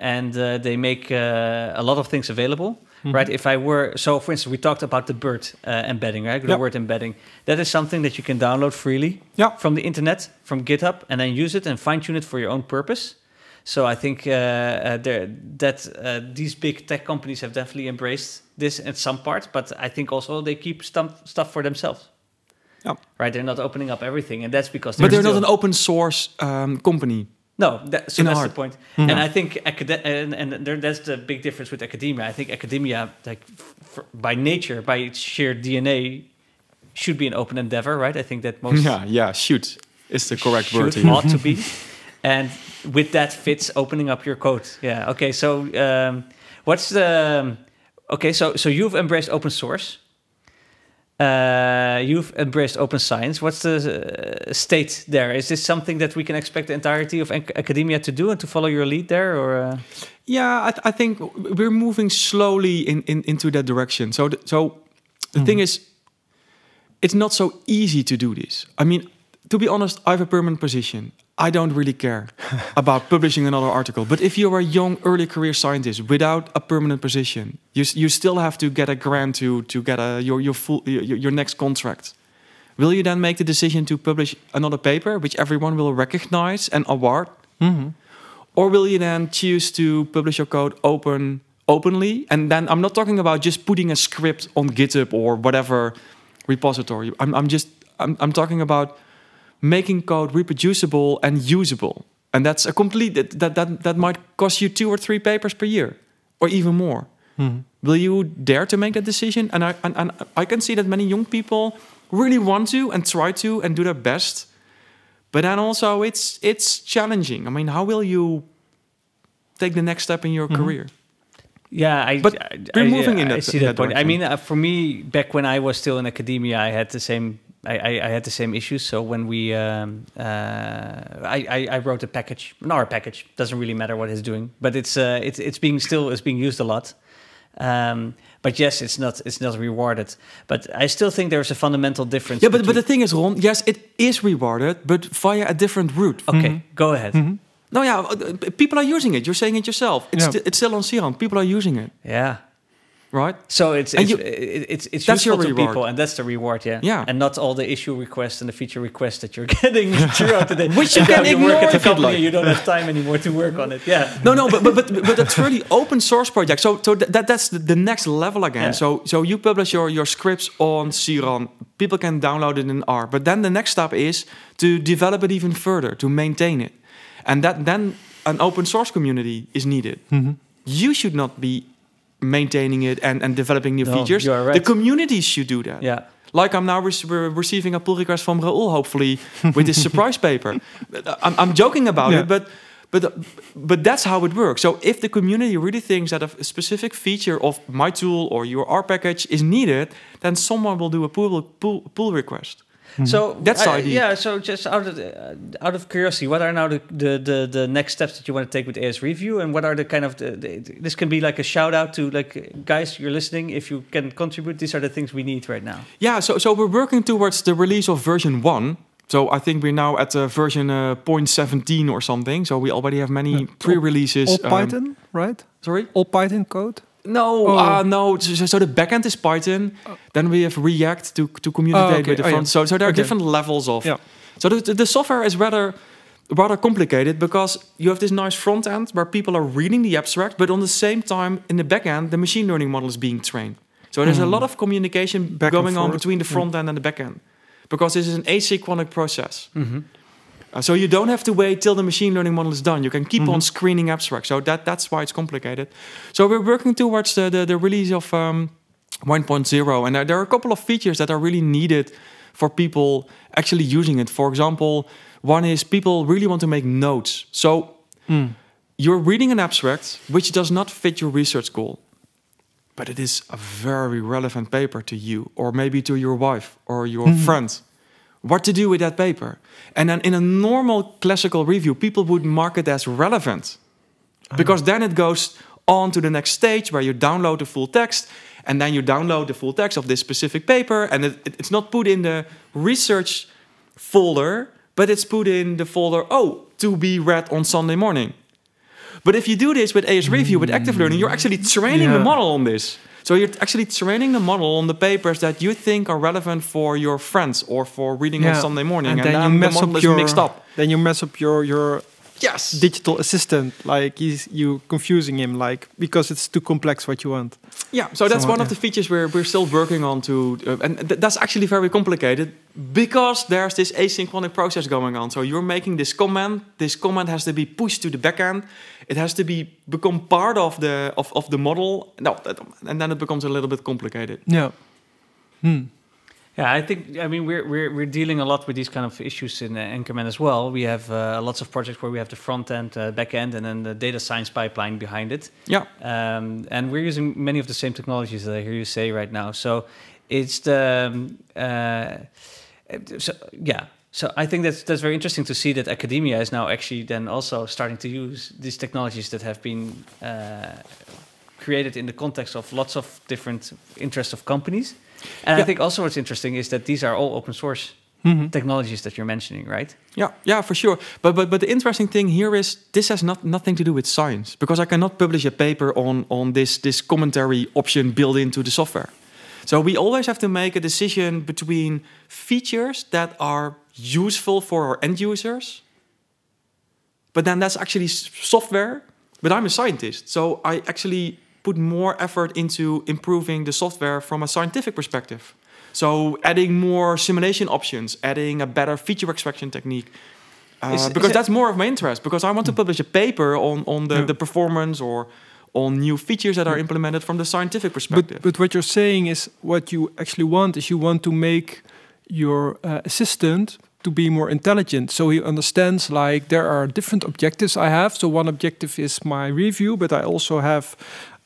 and uh, they make a lot of things available. Mm -hmm. right? If I were so, for instance, we talked about the bird uh, embedding, right? The yep. word embedding. That is something that you can download freely yep. from the internet, from GitHub, and then use it and fine tune it for your own purpose. So I think uh, uh, that uh, these big tech companies have definitely embraced this in some part, but I think also they keep stuff for themselves. Yeah. Right, they're not opening up everything, and that's because. They're but they're not an open source um, company. No, that, so in that's heart. the point. Mm -hmm. And I think and, and there, that's the big difference with academia. I think academia, like by nature, by its sheer DNA, should be an open endeavor, right? I think that most. Yeah, yeah, Shoot, is the correct should, word. Ought to be. and with that fits opening up your code. Yeah. Okay. So um, what's the okay? So so you've embraced open source. Uh, you've embraced open science. What's the uh, state there? Is this something that we can expect the entirety of academia to do and to follow your lead there, or? Uh? Yeah, I, th I, think we're moving slowly in, in into that direction. So, th so the mm -hmm. thing is, it's not so easy to do this. I mean, to be honest, I have a permanent position. I don't really care about publishing another article. But if you are a young early career scientist without a permanent position, you, you still have to get a grant to, to get a, your, your, full, your, your next contract. Will you then make the decision to publish another paper, which everyone will recognize and award? Mm -hmm. Or will you then choose to publish your code open openly? And then I'm not talking about just putting a script on GitHub or whatever repository. I'm, I'm just I'm, I'm talking about making code reproducible and usable. And that's a complete that that that might cost you two or three papers per year, or even more. Mm. Will you dare to make that decision? And I and, and I can see that many young people really want to and try to and do their best, but then also it's it's challenging. I mean, how will you take the next step in your mm. career? Yeah, I, but I, I, I, in that, I see that, that point. I mean, uh, for me, back when I was still in academia, I had the same I, I, I, had the same issues. So when we, um, uh, I, I, I, wrote a package, not a package. Doesn't really matter what it's doing, but it's uh, it's it's being still it's being used a lot. Um, but yes, it's not it's not rewarded. But I still think there's a fundamental difference. Yeah, but but the thing is, Ron. Yes, it is rewarded, but via a different route. Okay, mm -hmm. go ahead. Mm -hmm. No, yeah, uh, uh, people are using it. You're saying it yourself. It's, yeah. st it's still on Siron. People are using it. Yeah right? So it's it's, you, it's it's, it's that's useful to people, and that's the reward, yeah. Yeah, and not all the issue requests and the feature requests that you're getting throughout the day, which you can ignore work at the company, you don't have time anymore to work on it. Yeah, no, no, but but but, but that's really open source project. So so that that's the, next level again. Yeah. So so you publish your your scripts on Cron, people can download it in R, but then the next step is to develop it even further, to maintain it, and that then an open source community is needed. Mm -hmm. You should not be maintaining it and, and developing new no, features. Right. The community should do that. Yeah. Like I'm now re receiving a pull request from Raul, hopefully with this surprise paper. Uh, I'm, I'm joking about yeah. it, but but uh, but that's how it works. So if the community really thinks that a specific feature of my tool or your R package is needed, then someone will do a pull pull, pull request. Mm-hmm. So that's I, yeah. So just out of uh, out of curiosity, what are now the, the, the the next steps that you want to take with AS Review, and what are the kind of the, the, this can be like a shout out to like guys you're listening if you can contribute. These are the things we need right now. Yeah. So so we're working towards the release of version one. So I think we're now at uh, version uh, 0.17 or something. So we already have many yeah. pre-releases. All, all um, Python, right? Sorry. All Python code. No, oh. Uh, no. So, so, the backend is Python. Oh. Then we have React to, to communicate oh, okay. with the oh, front. Yeah. So, so there are okay. different levels of. Yeah. So the, the software is rather rather complicated because you have this nice front end where people are reading the abstract, but on the same time in the back end, the machine learning model is being trained. So there's mm. a hmm. lot of communication back going on between the front hmm. end and the back end because this is an asynchronic process. Mm -hmm. Uh, so you don't have to wait till the machine learning model is done. You can keep mm -hmm. on mhm. screening abstracts. So that, that's why it's complicated. So we're working towards the, the, the release of um, 1.0. And there are a couple of features that are really needed for people actually using it. For example, one is people really want to make notes. So mm. you're reading an abstract which does not fit your research goal, but it is a very relevant paper to you, or maybe to your wife or your mm what to do with that paper. And then in a normal classical review, people would mark it as relevant ah. because then it goes on to the next stage where you download the full text and then you download the full text of this specific paper and it, it, it's not put in the research folder but it's put in the folder oh to be read on sunday morning but if you do this with as review with active hmm. learning you're actually training yeah. the model on this so you're actually training the model on the papers that you think are relevant for your friends or for reading yeah. on Sunday morning, and, and then, then, you mess the model up your, mixed up. Then you mess up your your yes digital assistant. Like he's, you confusing him, like because it's too complex what you want. Yeah, so that's Somewhat, one of the features we're, we're still working on to, uh, and th that's actually very complicated because there's this asynchronic process going on. So you're making this comment, this comment has to be pushed to the backend, it has to be become part of the of, of the model. No, that, and then it becomes a little bit complicated. Yeah. Hmm. Yeah, I think I mean we're we're we're dealing a lot with these kind of issues in uh, Anchorman as well. We have uh, lots of projects where we have the front end, uh, back end, and then the data science pipeline behind it. Yeah, um, and we're using many of the same technologies that I hear you say right now. So it's the um, uh, so yeah. So I think that's that's very interesting to see that academia is now actually then also starting to use these technologies that have been uh, created in the context of lots of different interests of companies. And yeah. I think also what's interesting is that these are all open source mm -hmm. technologies that you're mentioning, right? Yeah, yeah, for sure. But but but the interesting thing here is this has not nothing to do with science because I cannot publish a paper on on this this commentary option built into the software. So we always have to make a decision between features that are useful for our end users, but then that's actually software. But I'm a scientist, so I actually put more effort into improving the software from a scientific perspective. So adding more simulation options, adding a better feature extraction technique. Uh, is, because is that's more of my interest, because I want to hmm. publish a paper on, on the, yeah. the performance or on new features that are hmm. implemented from the scientific perspective. But, but what you're saying is what you actually want is you want to make your uh, assistant to be more intelligent. So he understands like there are different objectives I have. So one objective is my review, but I also have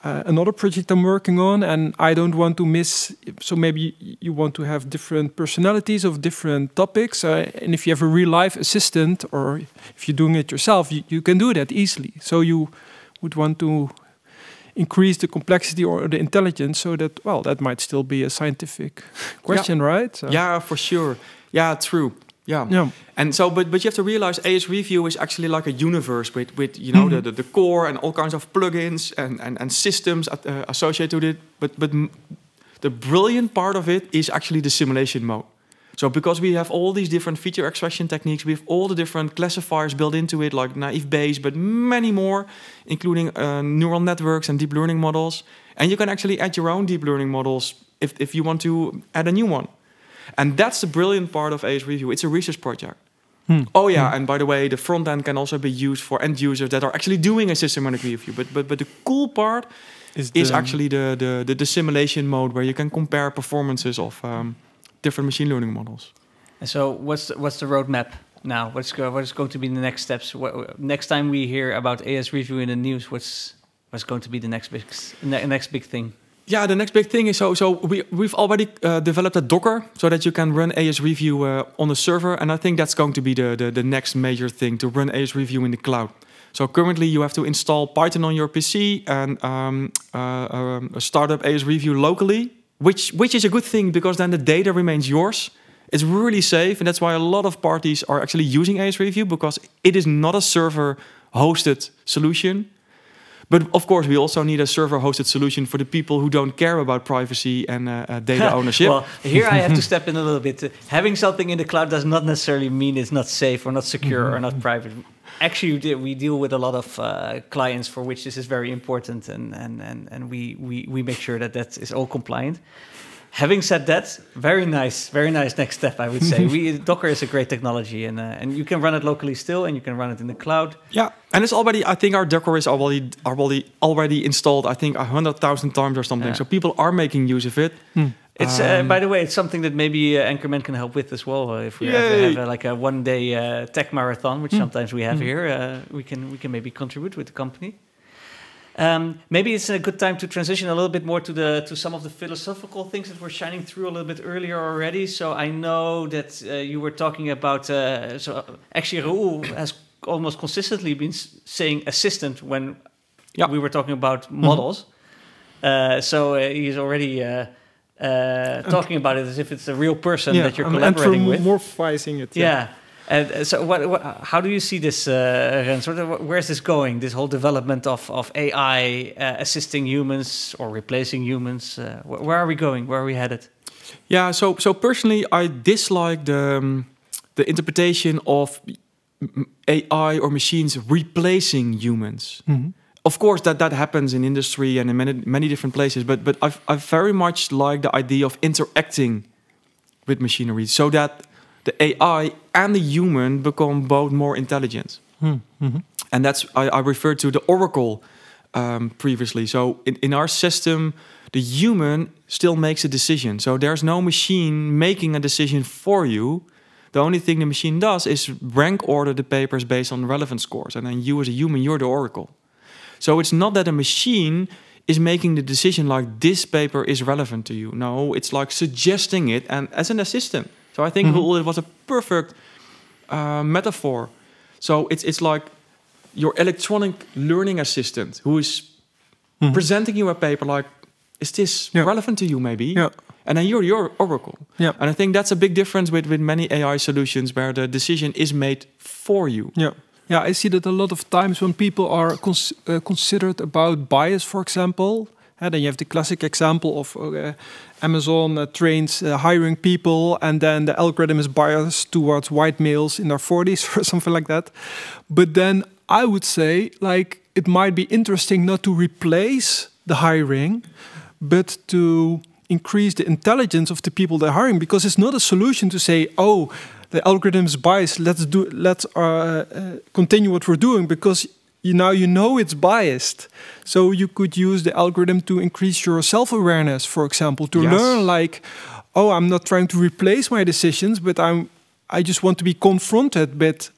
uh, another project I'm working on, and I don't want to miss. So maybe you want to have different personalities of different topics, uh, and if you have a real life assistant or if you're doing it yourself, you, you, can do that easily. So you would want to increase the complexity or the intelligence, so that well, that might still be a scientific question, yeah. right? So. Yeah, for sure. Yeah, true. Yeah. yeah. And so, but, but you have to realize AS Review is actually like a universe with, with you know, mm -hmm. the, mm-hmm. the, the, core and all kinds of plugins and, and, and systems at, uh, associated with it. But, but the brilliant part of it is actually the simulation mode. So because we have all these different feature extraction techniques, we have all the different classifiers built into it, like naive Bayes, but many more, including uh, neural networks and deep learning models. And you can actually add your own deep learning models if, if you want to add a new one. And that's the brilliant part of AS Review. It's a research project. Hmm. Oh yeah, hmm. and by the way, the front end can also be used for end users that are actually doing a systematic review. But but but the cool part is, the is actually the, the, the the simulation mode where you can compare performances of um, different machine learning models. And so what's the, what's the roadmap now? What's go, what is going to be the next steps? What, next time we hear about AS review in the news, what's what's going to be the next big next big thing? yeah, the next big thing is so so we we've already uh, developed a Docker so that you can run AS Review uh, on the server, and I think that's going to be the, the, the next major thing to run AS Review in the cloud. So currently, you have to install Python on your PC and um, uh, um, start up AS Review locally, which which is a good thing because then the data remains yours. It's really safe, and that's why a lot of parties are actually using AS Review because it is not a server hosted solution but of course, we also need a server-hosted solution for the people who don't care about privacy and uh, uh data ownership. well, here I have to step in a little bit. Uh, having something in the cloud does not necessarily mean it's not safe or not secure or not mm-hmm. private. Actually, we deal with a lot of uh, clients for which this is very important, and and and, and we, we we make sure that that is all compliant. Having said that, very nice, very nice next step, I would say. we Docker is a great technology, and uh, and you can run it locally still, and you can run it in the cloud. Yeah, and it's already. I think our Docker is already already already installed. I think hundred thousand times or something. Yeah. So people are making use of it. Hmm. It's uh, um, uh, by the way, it's something that maybe uh, Anchorman can help with as well. Uh, if we yay. have, have uh, like a one-day uh, tech marathon, which mm. sometimes we have mm. here, we can we can maybe contribute with the company. Um, maybe it's a good time to transition a little bit more to the to some of the philosophical things that were shining through a little bit earlier already. So I know that uh, you were talking about. Uh, so actually, Raoul has almost consistently been saying assistant when yeah. we were talking about mm-hmm. models. Mm -hmm. uh, so uh, he's already. Uh, uh, talking about it as if it's a real person yeah, that you're collaborating with. morphizing it. yeah. yeah. And uh, so, what, what, how do you see this, uh, Where's this going? This whole development of of AI uh, assisting humans or replacing humans? Uh, where are we going? Where are we headed? Yeah. So, so personally, I dislike the um, the interpretation of AI or machines replacing humans. Mm -hmm. Of course, that that happens in industry and in many many different places. But but I I very much like the idea of interacting with machinery so that the AI and the human become both more intelligent. Mm -hmm. Mm-hmm. And that's I, I referred to the Oracle um, previously. So in, in our system, the human still makes a decision. So there's no machine making a decision for you. The only thing the machine does is rank order the papers based on relevance scores. And then you as a human, you're the oracle. So it's not that a machine is making the decision like this paper is relevant to you. No, it's like suggesting it and as an assistant. So I think mm -hmm. it was a perfect uh, metaphor. So it's it's like your electronic learning assistant who is mm -hmm. presenting you a paper like, is this yeah. relevant to you maybe? Yeah. And then you're your Oracle. Yeah. And I think that's a big difference with, with many AI solutions where the decision is made for you. Yeah. Yeah, I see that a lot of times when people are cons uh, considered about bias, for example, and then you have the classic example of eh, Amazon uh, trains eh, hiring people, and then the algorithm is biased towards white males in their 40s or something like that. But then I would say, like, it might be interesting not to replace the hiring, but to increase the intelligence of the people they're hiring, because it's not a solution to say, oh, the algorithm is biased. Let's do. Let's uh, uh, continue what we're doing because you now you know it's biased. So you could use the algorithm to increase your self awareness, for example, to yes. learn like, oh, I'm not trying to replace my decisions, but I'm I just want to be confronted. But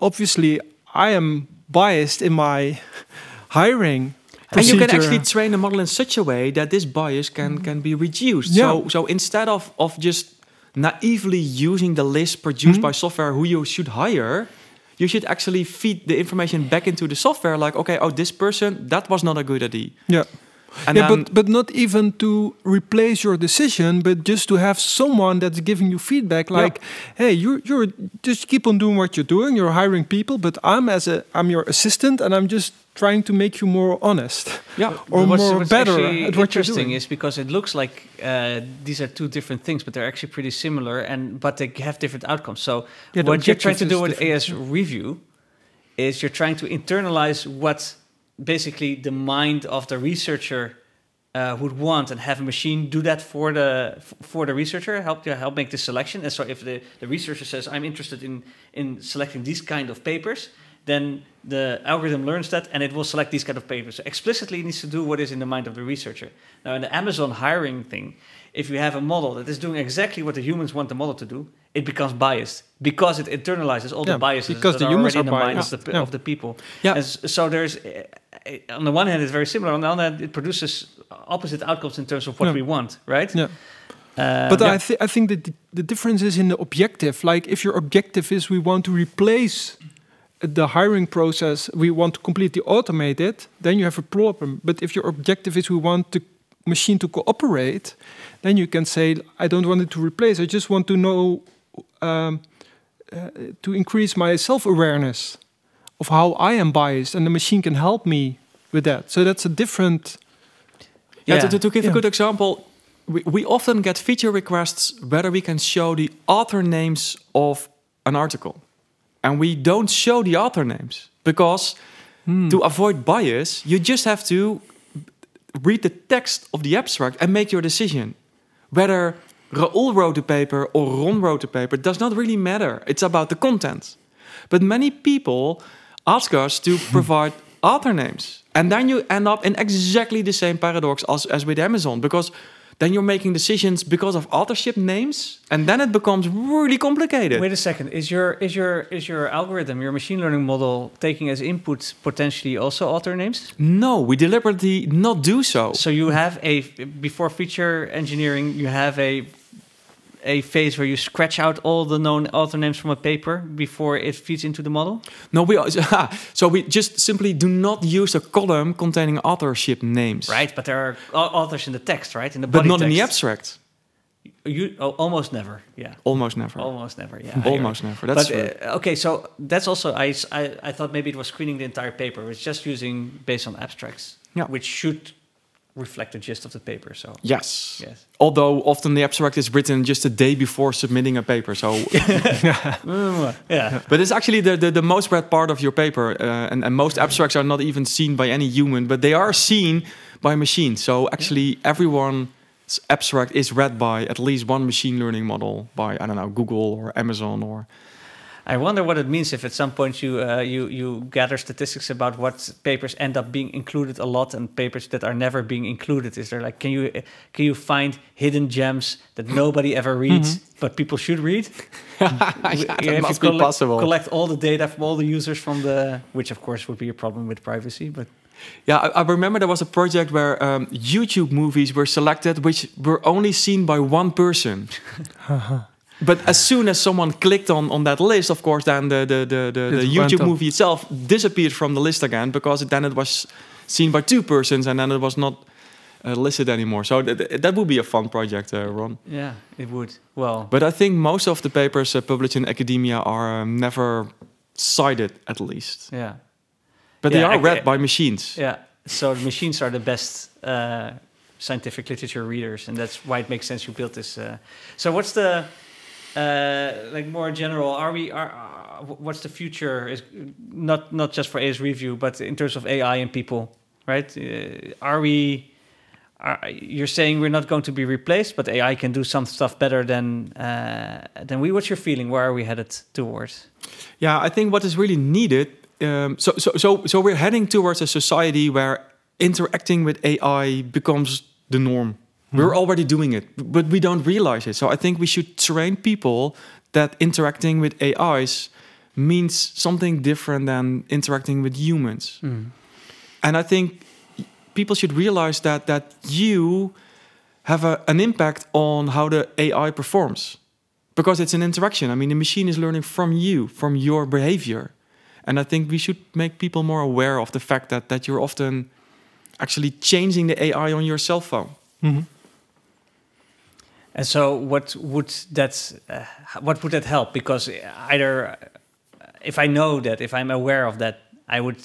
obviously, I am biased in my hiring. Procedure. And you can actually train the model in such a way that this bias can mm-hmm. can be reduced. Yeah. So so instead of of just naively using the list produced mm -hmm. by software who you should hire, you should actually feed the information back into the software like okay oh this person that was not a good idea yeah and yeah, but, but not even to replace your decision, but just to have someone that's giving you feedback like, yeah. hey, you're, you're just keep on doing what you're doing, you're hiring people, but I'm as a I'm your assistant and I'm just trying to make you more honest yeah or what's, more what's better at what you're doing is because it looks like uh, these are two different things but they're actually pretty similar and but they have different outcomes so yeah, what you're trying to do with as review is you're trying to internalize what basically the mind of the researcher uh, would want and have a machine do that for the for the researcher help you help make the selection and so if the, the researcher says i'm interested in in selecting these kind of papers then the algorithm learns that and it will select these kind of papers. So explicitly needs to do what is in the mind of the researcher. Now in the Amazon hiring thing, if you have a model that is doing exactly what the humans want the model to do, it becomes biased because it internalizes all yeah, the biases because the already are, in the minds yeah, of, the, yeah. of, the, people. Yeah. And so there's, eh, eh, on the one hand, it's very similar. On the other hand, it produces opposite outcomes in terms of what we want, right? Yeah. Uh, but I, th I think that the difference is in the objective. Like, if your objective is we want to replace the hiring process, we want to completely automate it, then you have a problem. But if your objective is we want the machine to cooperate, then you can say, I don't want it to replace, I just want to know, um, uh, to increase my self awareness of how I am biased, and the machine can help me with that. So that's a different. Yeah, yeah. To, to, give yeah. a good example, we, we often get feature requests whether we can show the author names of an article and we don't show the author names because hmm. to avoid bias, you just have to read the text of the abstract and make your decision. Whether Raoul wrote the paper or Ron wrote the paper does not really matter. It's about the content. But many people ask us to provide author names. And then you end up in exactly the same paradox as, as with Amazon because then you're making decisions because of authorship names and then it becomes really complicated wait a second is your is your is your algorithm your machine learning model taking as input potentially also author names no we deliberately not do so so you have a before feature engineering you have a a phase where you scratch out all the known author names from a paper before it feeds into the model? No, we are, ah, so we just simply do not use a column containing authorship names. Right, but there are authors in the text, right? In the but not text. in the abstract. You oh, almost never, yeah. Almost never. Almost never, yeah. almost never. That's but, uh, okay, so that's also I, I I thought maybe it was screening the entire paper. It's just using based on abstracts, yeah. which should reflect the gist of the paper. So yes, yes. Although often the abstract is written just a day before submitting a paper. So yeah. but it's actually the, the, the most read part of your paper, uh, and, and most abstracts are not even seen by any human, but they are seen by machines. So actually, everyone abstract is read by at least one machine learning model by I don't know Google or Amazon or I wonder what it means if at some point you uh, you you gather statistics about what papers end up being included a lot and papers that are never being included. Is there like can you can you find hidden gems that nobody ever reads mm-hmm. but people should read? yeah, that must be collect, possible. Collect all the data from all the users from the which of course would be a problem with privacy, but. Yeah, I, I, remember there was a project where um, YouTube movies were selected, which were only seen by one person. Uh-huh. But as soon as someone clicked on, on that list, of course, then the, the, the, the, the YouTube movie itself disappeared from the list again because it, then it was seen by two persons and then it was not uh, listed anymore. So th th that would be a fun project, uh, Ron. Yeah, it would. Well, but I think most of the papers uh, published in academia are um, never cited, at least. Yeah, but yeah, they are read by machines. Yeah, so machines are the best uh, scientific literature readers, and that's why it makes sense you built this. Uh, so what's the uh, like more general, are we are, uh, what's the future? Is not not just for AS Review, but in terms of AI and people, right? Uh, are we? Are, you're saying we're not going to be replaced, but AI can do some stuff better than uh, than we. What's your feeling? Where are we headed towards? Yeah, I think what is really needed. Um, so so so so we're heading towards a society where interacting with AI becomes the norm Hmm. We're already doing it, but we don't realize it. So I think we should train people that interacting with AIs means something different than interacting with humans. Mm. And I think people should realize that that you have a, an impact on how the AI performs because it's an interaction. I mean, the machine is learning from you, from your behavior. And I think we should make people more aware of the fact that that you're often actually changing the AI on your cell phone. Mm -hmm. And so, what would that uh, what would that help? Because either uh, if I know that, if I'm aware of that, I would.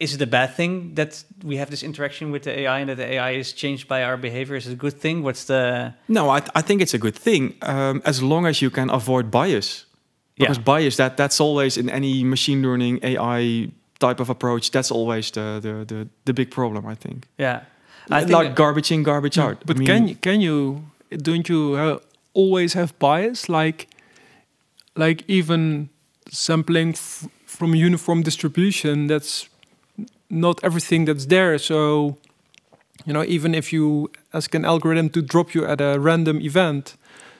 Is it a bad thing that we have this interaction with the AI and that the AI is changed by our behavior? Is it a good thing? What's the? No, I, th I think it's a good thing um, as long as you can avoid bias. Because yeah. bias that that's always in any machine learning AI type of approach. That's always the the the, the big problem, I think. Yeah, I think like garbage in, garbage hmm. out. But I mean, can can you don't you uh, always have bias like like even sampling from uniform distribution that's not everything that's there so you know even if you ask an algorithm to drop you at a random event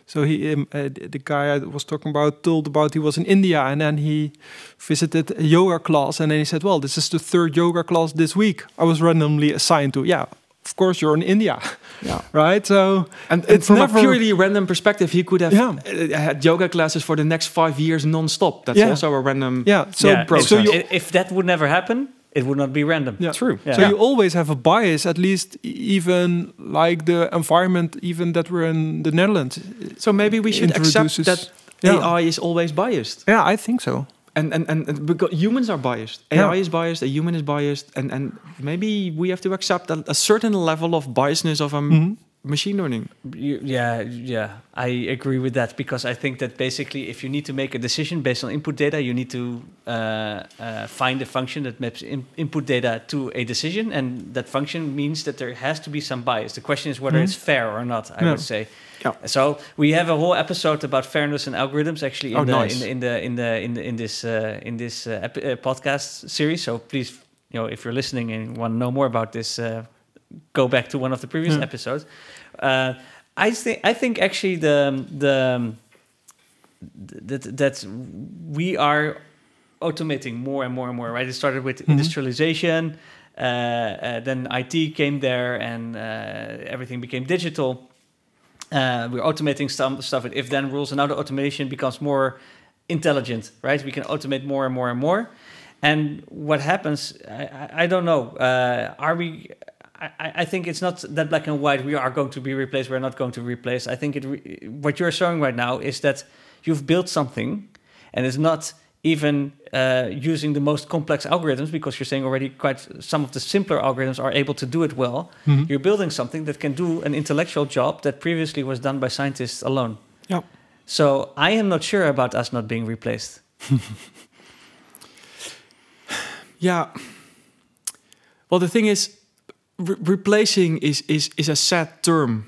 so he um, uh, the guy I was talking about told about he was in India and then he visited a yoga class and then he said well this is the third yoga class this week I was randomly assigned to yeah of course you're in India, yeah. right? So and, and it's from never, a purely random perspective, he could have yeah. Uh, had yoga classes for the next five years non-stop. That's yeah. also a random yeah. So, yeah, process. so if that would never happen, it would not be random. Yeah. True. Yeah. So yeah. you always have a bias, at least even like the environment, even that we're in the Netherlands. So maybe we should accept that AI is always biased. Yeah, I think so and, and and because humans are biased ai yeah. is biased a human is biased and and maybe we have to accept a, a certain level of biasness of a mm -hmm. machine learning yeah yeah i agree with that because i think that basically if you need to make a decision based on input data you need to uh, uh, find a function that maps in, input data to a decision and that function means that there has to be some bias the question is whether mm -hmm. it's fair or not i yeah. would say yeah. So we have a whole episode about fairness and algorithms actually in, oh, the, nice. in, the, in the in the in this uh, in this uh, uh podcast series. So please, you know, if you're listening and want to know more about this, uh, go back to one of the previous hmm. episodes. Uh, I think I think actually the um, the um, that that we are automating more and more and more. Right, it started with mm -hmm. industrialization. Uh, uh, then IT came there and uh, everything became digital uh, we're automating some stuff with if then rules and now the automation becomes more intelligent right we can automate more and more and more and what happens i, I don't know uh, are we I, I, think it's not that black and white we are going to be replaced we're not going to replace i think it re- what you're showing right now is that you've built something and it's not even uh, using the most complex algorithms, because you're saying already quite some of the simpler algorithms are able to do it well, mm -hmm. you're building something that can do an intellectual job that previously was done by scientists alone. Yeah. So I am not sure about us not being replaced. yeah. Well, the thing is, re replacing is, is, is a sad term.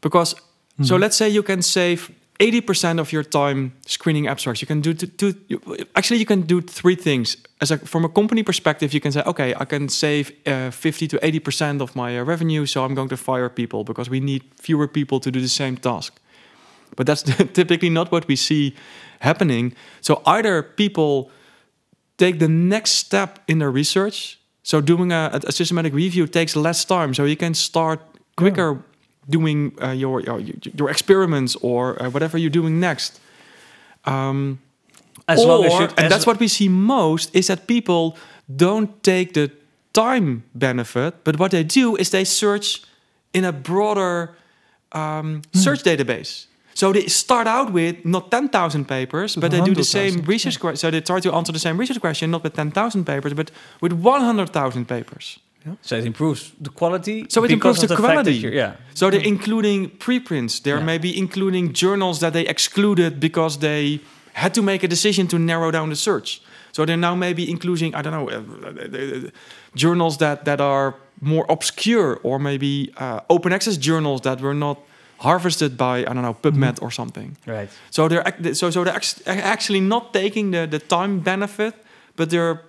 Because, mm -hmm. so mm-hmm. let's say you can save 80% of your time screening abstracts you can do two, two you, actually you can do three things as a, from a company perspective you can say okay i can save uh, 50 to 80% of my uh, revenue so i'm going to fire people because we need fewer people to do the same task but that's typically not what we see happening so either people take the next step in their research so doing a, a systematic review takes less time so you can start quicker yeah doing uh, your, your, your experiments or uh, whatever you're doing next. Um, as or, long as you, and that's what we see most is that people don't take the time benefit, but what they do is they search in a broader um, hmm. search database. So they start out with not 10,000 papers, but they do the same research. Yeah. So they try to answer the same research question, not with 10,000 papers, but with 100,000 papers. Yeah. So it improves the quality. So it improves the, the quality. Yeah. So they're hmm. including preprints. They're yeah. maybe including journals that they excluded because they had to make a decision to narrow down the search. So they're now maybe including I don't know uh, uh, uh journals that that are more obscure or maybe uh, open access journals that were not harvested by I don't know hmm. PubMed mm -hmm. or something. Right. So they're so so they're actually not taking the the time benefit, but they're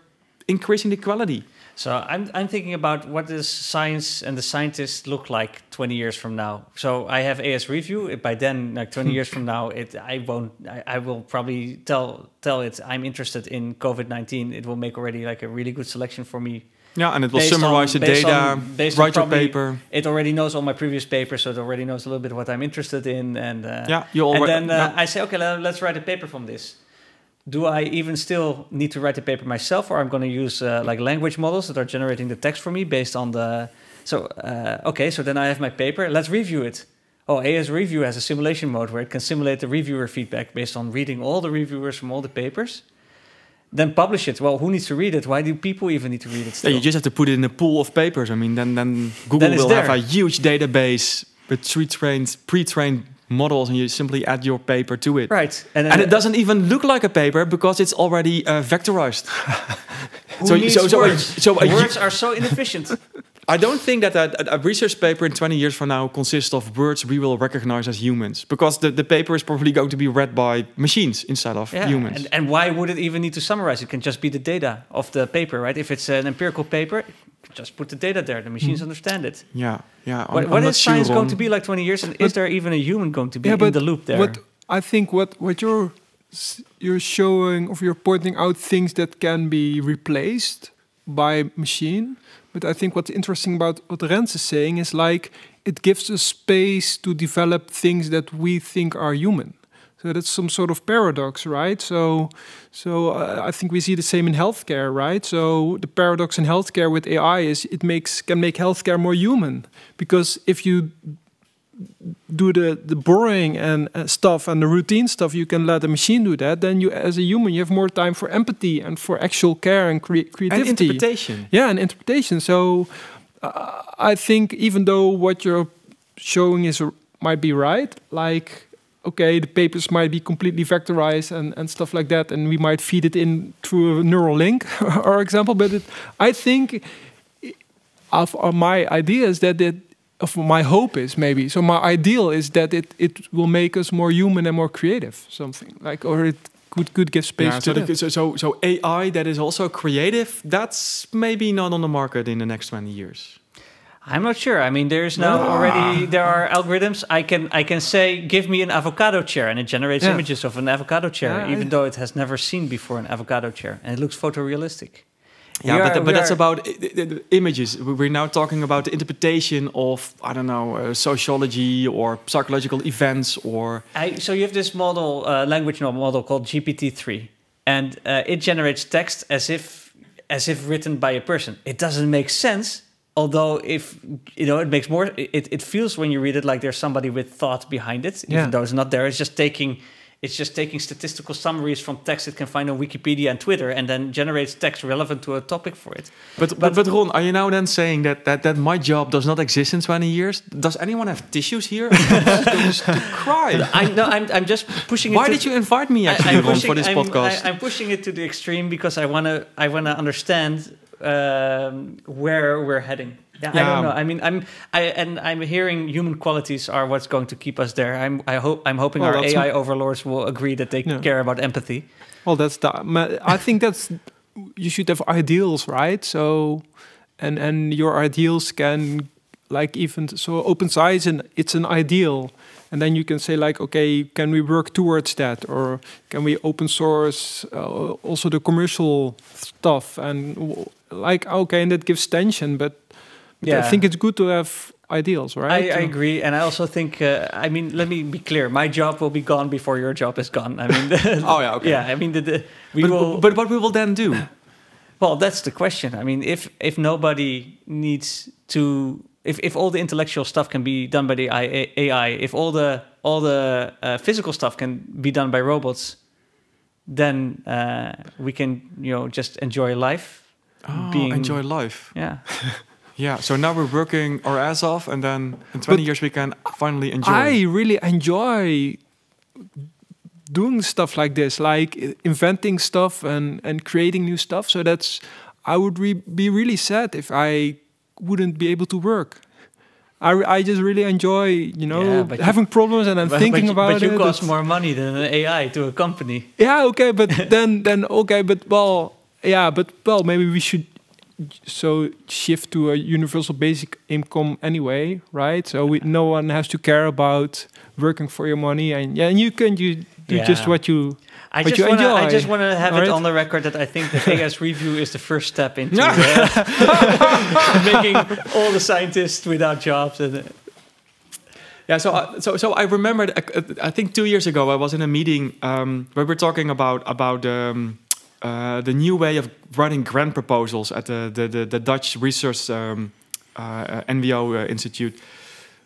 increasing the quality. So I'm I'm thinking about what does science and the scientists look like 20 years from now. So I have AS review. by then, like 20 years from now, it I won't. I, I will probably tell tell it I'm interested in COVID-19. It will make already like a really good selection for me yeah, and it will based summarize on, the data, on, write your paper. It already knows all my previous papers, so it already knows a little bit what I'm interested in. And uh, yeah, you already. And then uh, yeah. I say, okay, let's write a paper from this do I even still need to write the paper myself, or I'm going to use uh, like language models that are generating the text for me based on the? So uh, okay, so then I have my paper. Let's review it. Oh, AS Review has a simulation mode where it can simulate the reviewer feedback based on reading all the reviewers from all the papers. Then publish it. Well, who needs to read it? Why do people even need to read it? Still? Yeah, you just have to put it in a pool of papers. I mean, then then Google then will there. have a huge database with pre-trained pre-trained models and you simply add your paper to it. Right. And, and it doesn't even look like a paper because it's already uh, vectorized. so, so, words? So, uh, words are so inefficient. I don't think that a, a, research paper in 20 years from now consists of words we will recognize as humans, because the, the paper is probably going to be read by machines instead of yeah, humans. And, and why would it even need to summarize? It can just be the data of the paper, right? If it's an empirical paper, just put the data there. The machines mm. understand it. Yeah, yeah. What is what, science going to be like 20 years, and but is there even a human going to be yeah, in the loop there? What I think what what you're you're showing or you're pointing out things that can be replaced by machine. But I think what's interesting about what Rens is saying is like it gives us space to develop things that we think are human that that's some sort of paradox, right? So, so uh, I think we see the same in healthcare, right? So the paradox in healthcare with AI is it makes can make healthcare more human because if you do the the boring and uh, stuff and the routine stuff you can let a machine do that then you as a human you have more time for empathy and for actual care and cre creativity and interpretation yeah and interpretation so uh, i think even though what you're showing is might be right like okay, the papers might be completely vectorized and, and stuff like that, and we might feed it in through a neural link, or example. But it, I think of, of my idea is that it, of my hope is maybe so my ideal is that it it will make us more human and more creative something like or it could could give space yeah, so to the, so, so so ai that is also creative that's maybe not on the market in the next 20 years I'm not sure. I mean, there's now ah. already there are algorithms. I can I can say give me an avocado chair, and it generates yeah. images of an avocado chair, ah, yeah, even I, though it has never seen before an avocado chair, and it looks photorealistic. Yeah, we but, are, but that's about images. We're now talking about the interpretation of I don't know uh, sociology or psychological events or. I, so you have this model uh, language model called GPT three, and uh, it generates text as if as if written by a person. It doesn't make sense although if you know it makes more it, it feels when you read it like there's somebody with thought behind it yeah. even though it's not there it's just taking it's just taking statistical summaries from text it can find on wikipedia and twitter and then generates text relevant to a topic for it but but, but, but ron are you now then saying that, that that my job does not exist in 20 years does anyone have tissues here to cry i no i'm, I'm just pushing why did you invite me actually I, pushing, ron, for this I'm, podcast I, i'm pushing it to the extreme because i want to i want to understand um, where we're heading. Yeah, yeah, I don't know. I mean, I'm I and I'm hearing human qualities are what's going to keep us there. I'm I hope I'm hoping well, our AI overlords will agree that they care about empathy. Well, that's the. I think that's you should have ideals, right? So, and and your ideals can like even so open science and it's an ideal and then you can say like, okay, can we work towards that, or can we open source uh, also the commercial stuff, and like, okay, and that gives tension, but, but yeah. I think it's good to have ideals, right? I, I, agree, and I also think. Uh, I mean, let me be clear. My job will be gone before your job is gone. I mean, oh yeah, okay. yeah. I mean, the, the, we but, will. But what we will then do? well, that's the question. I mean, if if nobody needs to if, if all the intellectual stuff can be done by the AI, if all the all the uh, physical stuff can be done by robots, then uh, we can you know just enjoy life. Oh, being, enjoy life. Yeah. yeah. So now we're working our ass off, and then in twenty but years we can finally enjoy. I really enjoy doing stuff like this, like uh, inventing stuff and and creating new stuff. So that's I would re be really sad if I wouldn't be able to work. I, I just really enjoy, you know, yeah, having you, problems and I'm but, thinking but, about it. But you cost more money than an AI to a company. Yeah, okay, but then then okay, but well, yeah, but well, maybe we should so shift to a universal basic income anyway, right? So we, no one has to care about working for your money, and yeah, and you can you do yeah. just what you I but just wanna, I just want to have right? it on the record that I think the Vegas review is the first step into uh, making all the scientists without jobs. And, uh, yeah, so I, uh, so so I remembered. I, I, think two years ago, I was in a meeting um, where we were talking about about um, uh, the new way of running grant proposals at the the, the, the Dutch Research um, NVO Institute,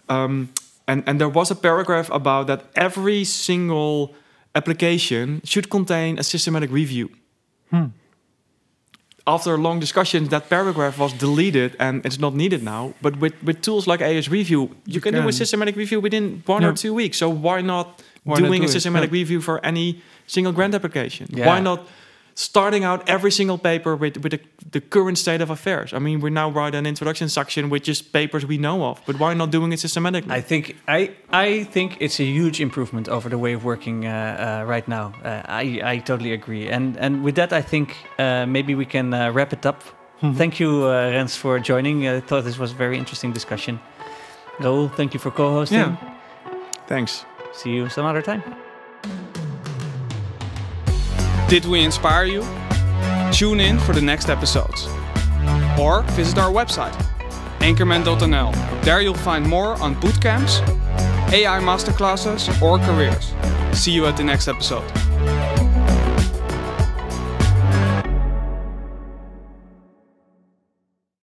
um, and and there was a paragraph about that every single application should contain a systematic review. Hmm. After a long discussion, that paragraph was deleted and it's not needed now. But with, with tools like AS Review, you, you can, can, do a systematic review within one or two weeks. So why not why doing not do a systematic it? review for any single grant application? Yeah. Why not starting out every single paper with, with the, the, current state of affairs. I mean, we now write an introduction section with just papers we know of, but why not doing it systematically? I think I I think it's a huge improvement over the way of working uh, uh, right now. Uh, I I totally agree, and and with that, I think uh, maybe we can uh, wrap it up. Mm-hmm. thank you, uh, Rens, for joining. I thought this was a very interesting discussion. Raul, thank you for co-hosting. Yeah. Thanks. See you some other time. Did we inspire you? Tune in for the next episodes. Or visit our website, anchorman.nl. There you'll find more on bootcamps, AI masterclasses, or careers. See you at the next episode.